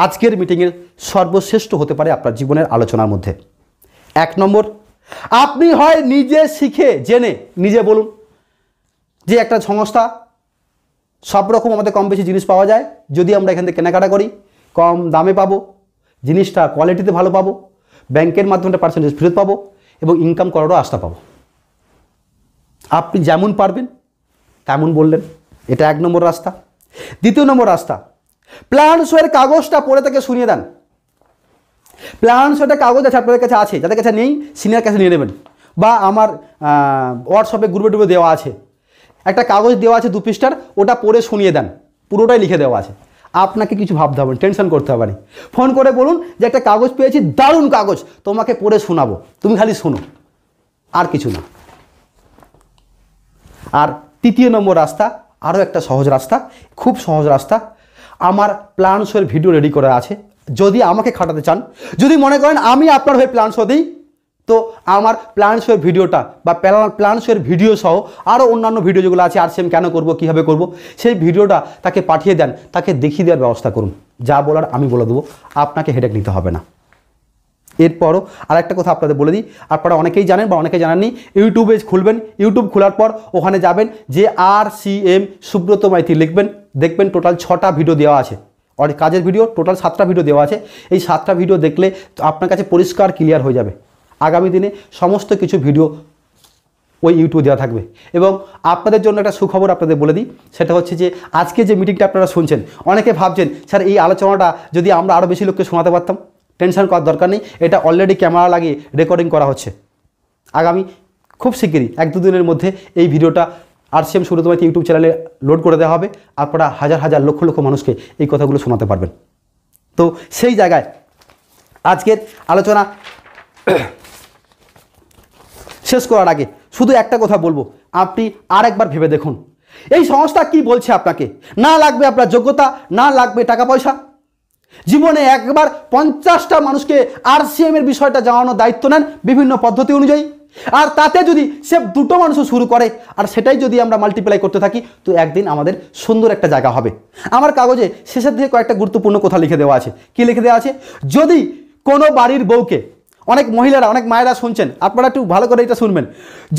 আজকের মিটিংয়ের সর্বশ্রেষ্ঠ হতে পারে আপনার জীবনের আলোচনার মধ্যে এক নম্বর আপনি হয় নিজে শিখে জেনে নিজে বলুন যে একটা সংস্থা সব রকম আমাদের কম বেশি জিনিস পাওয়া যায় যদি আমরা এখান থেকে কেনাকাটা করি কম দামে পাবো জিনিসটা কোয়ালিটিতে ভালো পাবো ব্যাংকের মাধ্যমে পার্সেন্টেজ ফেরত পাবো এবং ইনকাম করারও আস্থা পাবো আপনি যেমন পারবেন তেমন বললেন এটা এক নম্বর রাস্তা দ্বিতীয় নম্বর রাস্তা প্ল্যান শোয়ের কাগজটা পড়ে তাকে শুনিয়ে দেন প্ল্যান শোয়ের কাগজ আছে আপনাদের কাছে আছে যাদের কাছে নেই সিনিয়র কাছে নিয়ে নেবেন বা আমার হোয়াটসঅ্যাপে গ্রুপে টুপে দেওয়া আছে একটা কাগজ দেওয়া আছে দু পৃষ্ঠার ওটা পড়ে শুনিয়ে দেন পুরোটাই লিখে দেওয়া আছে আপনাকে কিছু ভাবতে হবে টেনশন করতে হবে না ফোন করে বলুন যে একটা কাগজ পেয়েছি দারুণ কাগজ তোমাকে পড়ে শোনাবো তুমি খালি শোনো আর কিছু না আর তৃতীয় নম্বর রাস্তা আরও একটা সহজ রাস্তা খুব সহজ রাস্তা আমার প্ল্যান শোয়ের ভিডিও রেডি করা আছে যদি আমাকে খাটাতে চান যদি মনে করেন আমি আপনার হয়ে প্ল্যান শো দিই তো আমার প্ল্যান শোয়ের ভিডিওটা বা প্ল্যান শোয়ের ভিডিও সহ আরও অন্যান্য ভিডিও যেগুলো আছে আর সেম কেন করবো কীভাবে করব সেই ভিডিওটা তাকে পাঠিয়ে দেন তাকে দেখিয়ে দেওয়ার ব্যবস্থা করুন যা বলার আমি বলে দেবো আপনাকে হেডেক নিতে হবে না এরপরও আর একটা কথা আপনাদের বলে দিই আপনারা অনেকেই জানেন বা অনেকে জানাননি ইউটিউবে খুলবেন ইউটিউব খোলার পর ওখানে যাবেন যে R C M Subrata Maity লিখবেন দেখবেন টোটাল ছটা ভিডিও দেওয়া আছে আর কাজের ভিডিও টোটাল সাতটা ভিডিও দেওয়া আছে এই সাতটা ভিডিও দেখলে আপনার কাছে পরিষ্কার ক্লিয়ার হয়ে যাবে আগামী দিনে সমস্ত কিছু ভিডিও ওই ইউটিউবে দেওয়া থাকবে এবং আপনাদের জন্য একটা সুখবর আপনাদের বলে দিই সেটা হচ্ছে যে আজকে যে মিটিংটা আপনারা শুনছেন অনেকে ভাবছেন স্যার এই আলোচনাটা যদি আমরা আরও বেশি লোককে শোনাতে পারতাম টেনশন করার দরকার নেই এটা অলরেডি ক্যামেরা লাগিয়ে রেকর্ডিং করা হচ্ছে আগামী খুব শিগগিরই এক দুদিনের মধ্যে এই ভিডিওটা আরসিএম শুরু তোমাকে ইউটিউব চ্যানেলে লোড করে দেওয়া হবে আপনারা হাজার হাজার লক্ষ লক্ষ মানুষকে এই কথাগুলো শোনাতে পারবেন তো সেই জায়গায় আজকের আলোচনা শেষ করার আগে শুধু একটা কথা বলবো আপনি আরেকবার ভেবে দেখুন এই সংস্থা কি বলছে আপনাকে না লাগবে আপনার যোগ্যতা না লাগবে টাকা পয়সা জীবনে একবার পঞ্চাশটা মানুষকে আর এমের বিষয়টা জানানোর দায়িত্ব নেন বিভিন্ন পদ্ধতি অনুযায়ী আর তাতে যদি সে দুটো মানুষও শুরু করে আর সেটাই যদি আমরা মাল্টিপ্লাই করতে থাকি তো একদিন আমাদের সুন্দর একটা জায়গা হবে আমার কাগজে শেষের দিকে কয়েকটা গুরুত্বপূর্ণ কথা লিখে দেওয়া আছে কি লিখে দেওয়া আছে যদি কোনো বাড়ির বউকে অনেক মহিলারা অনেক মায়েরা শুনছেন আপনারা একটু ভালো করে এটা শুনবেন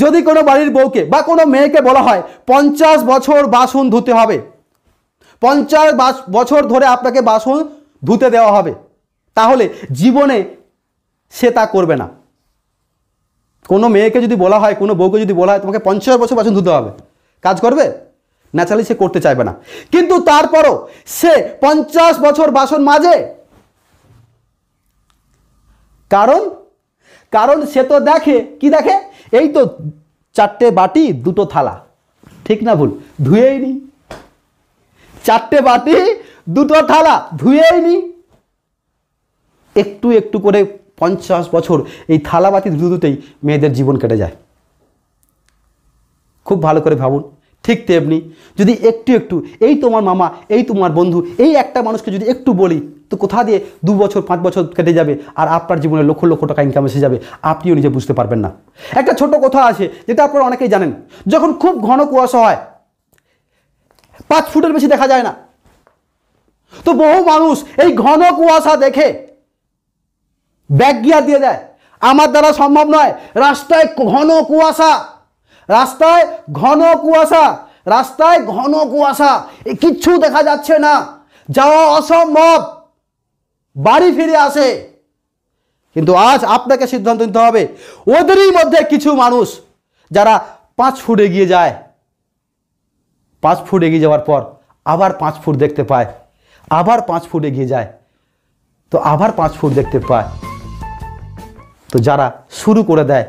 যদি কোনো বাড়ির বউকে বা কোনো মেয়েকে বলা হয় পঞ্চাশ বছর বাসন ধুতে হবে পঞ্চাশ বছর ধরে আপনাকে বাসন ধুতে দেওয়া হবে তাহলে জীবনে সে তা করবে না কোনো মেয়েকে যদি বলা হয় কোনো বউকে যদি বলা হয় তোমাকে পঞ্চাশ বছর বাসন ধুতে হবে কাজ করবে ন্যাচারালি সে করতে চাইবে না কিন্তু তারপরও সে পঞ্চাশ বছর বাসন মাজে কারণ কারণ সে তো দেখে কি দেখে এই তো চারটে বাটি দুটো থালা ঠিক না ভুল ধুয়েই নি চারটে বাটি দুটো থালা ধুয়েই নি একটু একটু করে পঞ্চাশ বছর এই থালাবাতি ধুতে ধুতেই মেয়েদের জীবন কেটে যায় খুব ভালো করে ভাবুন ঠিক তেমনি যদি একটু একটু এই তোমার মামা এই তোমার বন্ধু এই একটা মানুষকে যদি একটু বলি তো কোথা দিয়ে দু বছর পাঁচ বছর কেটে যাবে আর আপনার জীবনে লক্ষ লক্ষ টাকা ইনকাম এসে যাবে আপনিও নিজে বুঝতে পারবেন না একটা ছোট কথা আছে যেটা আপনারা অনেকেই জানেন যখন খুব ঘন কুয়াশা হয় পাঁচ ফুটের বেশি দেখা যায় না তো বহু মানুষ এই ঘন কুয়াশা দেখে ব্যাগ গিয়া দিয়ে দেয় আমার দ্বারা সম্ভব নয় রাস্তায় ঘন কুয়াশা রাস্তায় ঘন কুয়াশা রাস্তায় ঘন কুয়াশা কিচ্ছু দেখা যাচ্ছে না যাওয়া অসম্ভব বাড়ি ফিরে আসে কিন্তু আজ আপনাকে সিদ্ধান্ত নিতে হবে ওদেরই মধ্যে কিছু মানুষ যারা পাঁচ ফুট এগিয়ে যায় পাঁচ ফুট এগিয়ে যাওয়ার পর আবার পাঁচ ফুট দেখতে পায় আবার পাঁচ ফুট এগিয়ে যায় তো আবার পাঁচ ফুট দেখতে পায় তো যারা শুরু করে দেয়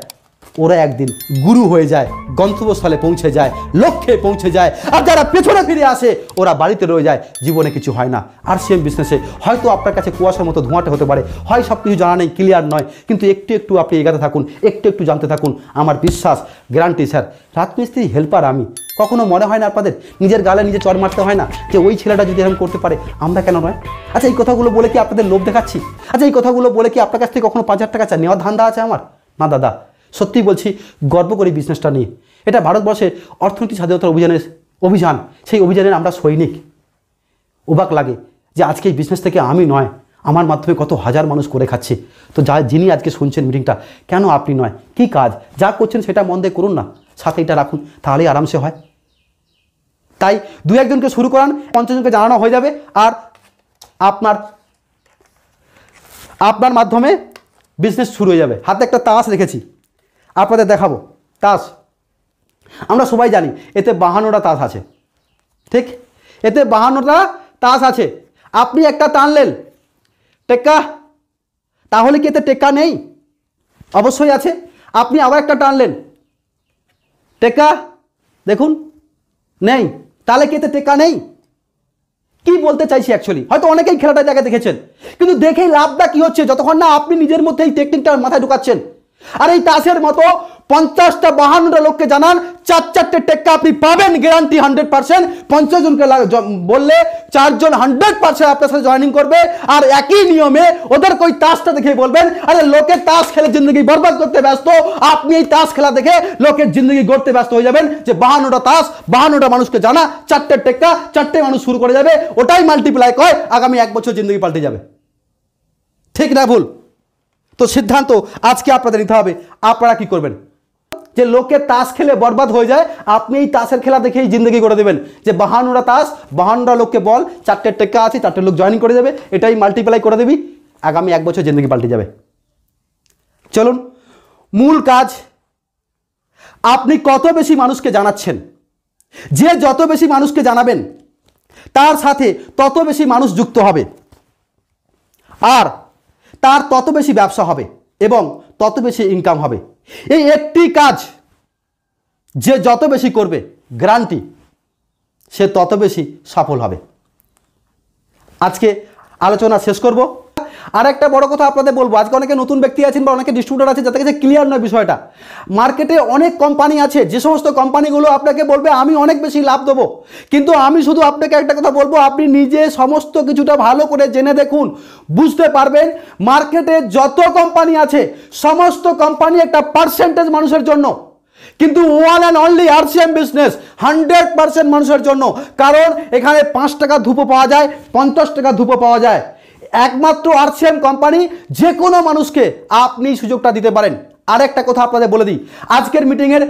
ওরা একদিন গুরু হয়ে যায় গন্তব্যস্থলে পৌঁছে যায় লক্ষ্যে পৌঁছে যায় আর যারা পেছনে ফিরে আসে ওরা বাড়িতে রয়ে যায় জীবনে কিছু হয় না আর সিএম বিজনেসে হয়তো আপনার কাছে কুয়াশার মতো ধোঁয়াটা হতে পারে হয় সব কিছু জানা নেই ক্লিয়ার নয় কিন্তু একটু একটু আপনি এগাতে থাকুন একটু একটু জানতে থাকুন আমার বিশ্বাস গ্যারান্টি স্যার রাজমিস্ত্রি হেল্পার আমি কখনো মনে হয় না আপনাদের নিজের গালে নিজে চর মারতে হয় না যে ওই ছেলেটা যদি এরকম করতে পারে আমরা কেন নয় আচ্ছা এই কথাগুলো বলে কি আপনাদের লোভ দেখাচ্ছি আচ্ছা এই কথাগুলো বলে কি আপনার কাছ থেকে কখনো পাঁচ হাজার টাকা চা নেওয়ার ধান্দা আছে আমার না দাদা সত্যি বলছি গর্ব করি বিজনেসটা নিয়ে এটা ভারতবর্ষের অর্থনৈতিক স্বাধীনতার অভিযানের অভিযান সেই অভিযানের আমরা সৈনিক ওবাক লাগে যে আজকে এই বিজনেস থেকে আমি নয় আমার মাধ্যমে কত হাজার মানুষ করে খাচ্ছে তো যা যিনি আজকে শুনছেন মিটিংটা কেন আপনি নয় কি কাজ যা করছেন সেটা মন দিয়ে করুন না সাথে এটা রাখুন তাহলেই আরামসে হয় তাই দু একজনকে শুরু করান পঞ্চাশজনকে জানানো হয়ে যাবে আর আপনার আপনার মাধ্যমে বিজনেস শুরু হয়ে যাবে হাতে একটা তাস রেখেছি আপনাদের দেখাবো তাস আমরা সবাই জানি এতে বাহান্নটা তাস আছে ঠিক এতে বাহান্নটা তাস আছে আপনি একটা টানলেন টেক্কা তাহলে কি এতে টেক্কা নেই অবশ্যই আছে আপনি আবার একটা টানলেন টেক্কা দেখুন নেই তাহলে কি এতে টেকা নেই কি বলতে চাইছি অ্যাকচুয়ালি হয়তো অনেকেই খেলাটা জায়গা দেখেছেন কিন্তু দেখেই লাভটা কি হচ্ছে যতক্ষণ না আপনি নিজের মধ্যে এই টেকনিকটা মাথায় ঢুকাচ্ছেন আর এই তাসের মতো পঞ্চাশটা বাহান্নটা লোককে জানান চার চারটে টেক্কা আপনি পাবেন গ্যারান্টি হান্ড্রেড পার্সেন্ট পঞ্চাশ জনকে বললে চারজন হান্ড্রেড পার্সেন্ট আপনার সাথে জয়নিং করবে আর একই নিয়মে ওদেরকে ওই তাসটা দেখে বলবেন আরে লোকে তাস খেলে জিন্দগি বরবাদ করতে ব্যস্ত আপনি এই তাস খেলা দেখে লোকের জিন্দগি গড়তে ব্যস্ত হয়ে যাবেন যে বাহান্নটা তাস বাহান্নটা মানুষকে জানা চারটে টেক্কা চারটে মানুষ শুরু করে যাবে ওটাই মাল্টিপ্লাই কয় আগামী এক বছর জিন্দগি পাল্টে যাবে ঠিক না ভুল তো সিদ্ধান্ত আজকে আপনাদের নিতে হবে আপনারা কি করবেন যে লোকে তাস খেলে বরবাদ হয়ে যায় আপনি এই তাসের খেলা দেখেই জিন্দগি করে দেবেন যে বাহানোরা তাস বাহানোরা লোককে বল চারটে টেক্কা আছে চারটে লোক জয়েনিং করে যাবে এটাই মাল্টিপ্লাই করে দেবি আগামী এক বছর জিন্দগি পাল্টে যাবে চলুন মূল কাজ আপনি কত বেশি মানুষকে জানাচ্ছেন যে যত বেশি মানুষকে জানাবেন তার সাথে তত বেশি মানুষ যুক্ত হবে আর তার তত বেশি ব্যবসা হবে এবং তত বেশি ইনকাম হবে এই একটি কাজ যে যত বেশি করবে গ্রান্টি সে তত বেশি সফল হবে আজকে আলোচনা শেষ করব আর একটা বড় কথা আপনাদের বলবো আজকে অনেকে নতুন ব্যক্তি আছেন বা অনেকে ডিস্ট্রিবিউটার আছে যাদের কাছে ক্লিয়ার নয় বিষয়টা মার্কেটে অনেক কোম্পানি আছে যে সমস্ত কোম্পানিগুলো আপনাকে বলবে আমি অনেক বেশি লাভ দেবো কিন্তু আমি শুধু আপনাকে একটা কথা বলবো আপনি নিজে সমস্ত কিছুটা ভালো করে জেনে দেখুন বুঝতে পারবেন মার্কেটে যত কোম্পানি আছে সমস্ত কোম্পানি একটা পার্সেন্টেজ মানুষের জন্য কিন্তু one and only RCM business hundred percent মানুষের জন্য কারণ এখানে পাঁচ টাকা ধূপ পাওয়া যায় পঞ্চাশ টাকা ধূপ পাওয়া যায় একমাত্র আরসিএম কোম্পানি যে কোনো মানুষকে আপনি সুযোগটা দিতে পারেন আরেকটা কথা আপনাদের বলে দিই আজকের মিটিংয়ের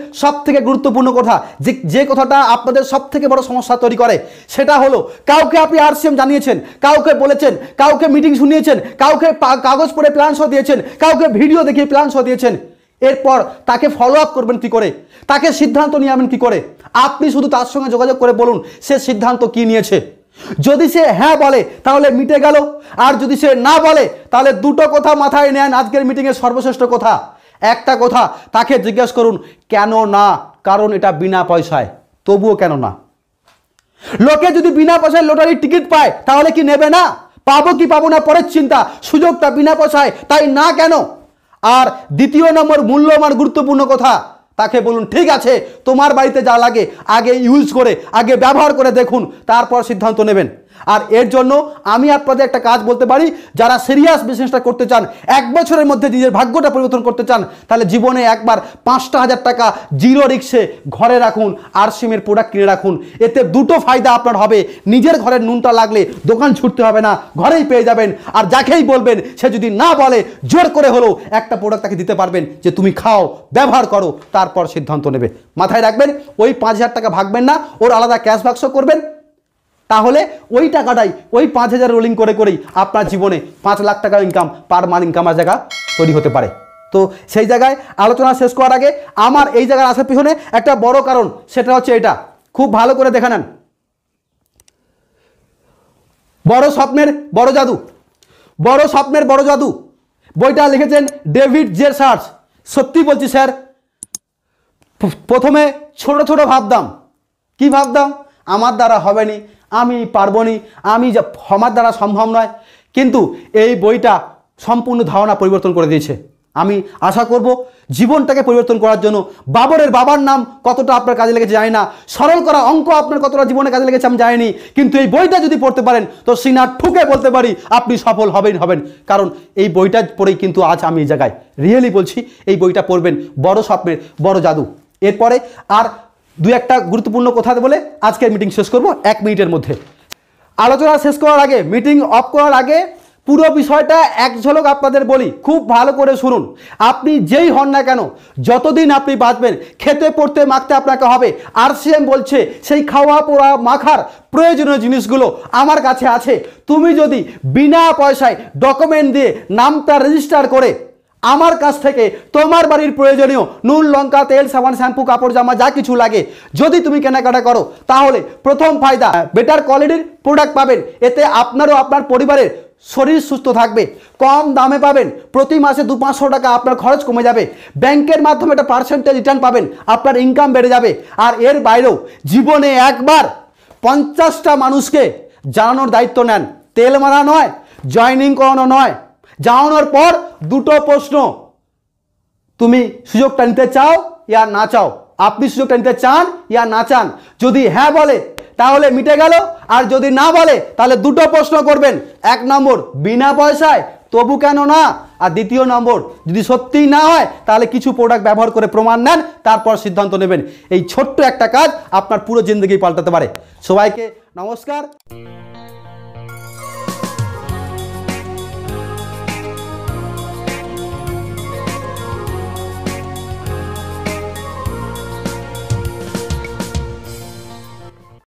থেকে গুরুত্বপূর্ণ কথা যে যে কথাটা আপনাদের সব থেকে বড় সমস্যা তৈরি করে সেটা হলো কাউকে আপনি আরসিএম জানিয়েছেন কাউকে বলেছেন কাউকে মিটিং শুনিয়েছেন কাউকে কাগজ পড়ে প্ল্যান সহ দিয়েছেন কাউকে ভিডিও দেখিয়ে প্ল্যান সহ দিয়েছেন এরপর তাকে ফলো আপ করবেন কী করে তাকে সিদ্ধান্ত নিয়ে আনবেন কী করে আপনি শুধু তার সঙ্গে যোগাযোগ করে বলুন সে সিদ্ধান্ত কি নিয়েছে যদি সে হ্যাঁ বলে তাহলে মিটে গেল আর যদি সে না বলে তাহলে দুটো কথা মাথায় নেন আজকের মিটিংয়ের সর্বশ্রেষ্ঠ কথা একটা কথা তাকে জিজ্ঞেস করুন কেন না কারণ এটা বিনা পয়সায় তবুও কেন না লোকে যদি বিনা পয়সায় লটারির টিকিট পায় তাহলে কি নেবে না পাবো কি পাবো না পরের চিন্তা সুযোগটা বিনা পয়সায় তাই না কেন আর দ্বিতীয় নম্বর মূল্যমান গুরুত্বপূর্ণ কথা তাকে বলুন ঠিক আছে তোমার বাড়িতে যা লাগে আগে ইউজ করে আগে ব্যবহার করে দেখুন তারপর সিদ্ধান্ত নেবেন আর এর জন্য আমি আপনাদের একটা কাজ বলতে পারি যারা সিরিয়াস বিজনেসটা করতে চান এক বছরের মধ্যে নিজের ভাগ্যটা পরিবর্তন করতে চান তাহলে জীবনে একবার পাঁচটা হাজার টাকা জিরো রিক্সে ঘরে রাখুন আর সিমের প্রোডাক্ট কিনে রাখুন এতে দুটো ফায়দা আপনার হবে নিজের ঘরের নুনটা লাগলে দোকান ছুটতে হবে না ঘরেই পেয়ে যাবেন আর যাকেই বলবেন সে যদি না বলে জোর করে হলেও একটা প্রোডাক্ট তাকে দিতে পারবেন যে তুমি খাও ব্যবহার করো তারপর সিদ্ধান্ত নেবে মাথায় রাখবেন ওই পাঁচ হাজার টাকা ভাগবেন না ওর আলাদা ক্যাশ বাক্স করবেন তাহলে ওই টাকাটাই ওই পাঁচ হাজার রোলিং করে করেই আপনার জীবনে পাঁচ লাখ টাকা ইনকাম পার মান ইনকামের জায়গা তৈরি হতে পারে তো সেই জায়গায় আলোচনা শেষ করার আগে আমার এই জায়গার আসার পিছনে একটা বড় কারণ সেটা হচ্ছে এটা খুব ভালো করে দেখে নেন বড় স্বপ্নের বড় জাদু বড় স্বপ্নের বড় জাদু বইটা লিখেছেন ডেভিড জে সার্চ সত্যি বলছি স্যার প্রথমে ছোট ছোট ভাবতাম কি ভাবতাম আমার দ্বারা হবেনি আমি পারবনি আমি যা আমার দ্বারা সম্ভব নয় কিন্তু এই বইটা সম্পূর্ণ ধারণা পরিবর্তন করে দিয়েছে আমি আশা করব জীবনটাকে পরিবর্তন করার জন্য বাবরের বাবার নাম কতটা আপনার কাজে লেগেছে জানি না সরল করা অঙ্ক আপনার কতটা জীবনে কাজে লেগেছে আমি জানিনি কিন্তু এই বইটা যদি পড়তে পারেন তো সিনা ঠুকে বলতে পারি আপনি সফল হবেন হবেন কারণ এই বইটা পড়েই কিন্তু আজ আমি এই জায়গায় রিয়েলি বলছি এই বইটা পড়বেন বড় স্বপ্নের বড় জাদু এরপরে আর দু একটা গুরুত্বপূর্ণ কথা বলে আজকের মিটিং শেষ করব এক মিনিটের মধ্যে আলোচনা শেষ করার আগে মিটিং অফ করার আগে পুরো বিষয়টা এক ঝলক আপনাদের বলি খুব ভালো করে শুনুন আপনি যেই হন না কেন যতদিন আপনি বাঁচবেন খেতে পড়তে মাখতে আপনাকে হবে আর বলছে সেই খাওয়া পড়া মাখার প্রয়োজনীয় জিনিসগুলো আমার কাছে আছে তুমি যদি বিনা পয়সায় ডকুমেন্ট দিয়ে নামটা রেজিস্টার করে আমার কাছ থেকে তোমার বাড়ির প্রয়োজনীয় নুন লঙ্কা তেল সাবান শ্যাম্পু কাপড় জামা যা কিছু লাগে যদি তুমি কেনাকাটা করো তাহলে প্রথম ফায়দা বেটার কোয়ালিটির প্রোডাক্ট পাবেন এতে আপনারও আপনার পরিবারের শরীর সুস্থ থাকবে কম দামে পাবেন প্রতি মাসে দু পাঁচশো টাকা আপনার খরচ কমে যাবে ব্যাংকের মাধ্যমে একটা পার্সেন্টেজ রিটার্ন পাবেন আপনার ইনকাম বেড়ে যাবে আর এর বাইরেও জীবনে একবার পঞ্চাশটা মানুষকে জানানোর দায়িত্ব নেন তেল মারা নয় জয়নিং করানো নয় জানানোর পর দুটো প্রশ্ন তুমি সুযোগটা নিতে চাও ইয়া না চাও আপনি সুযোগটা নিতে চান ইয়া না চান যদি হ্যাঁ বলে তাহলে মিটে গেল আর যদি না বলে তাহলে দুটো প্রশ্ন করবেন এক নম্বর বিনা পয়সায় তবু কেন না আর দ্বিতীয় নম্বর যদি সত্যিই না হয় তাহলে কিছু প্রোডাক্ট ব্যবহার করে প্রমাণ নেন তারপর সিদ্ধান্ত নেবেন এই ছোট্ট একটা কাজ আপনার পুরো জিন্দগি পাল্টাতে পারে সবাইকে নমস্কার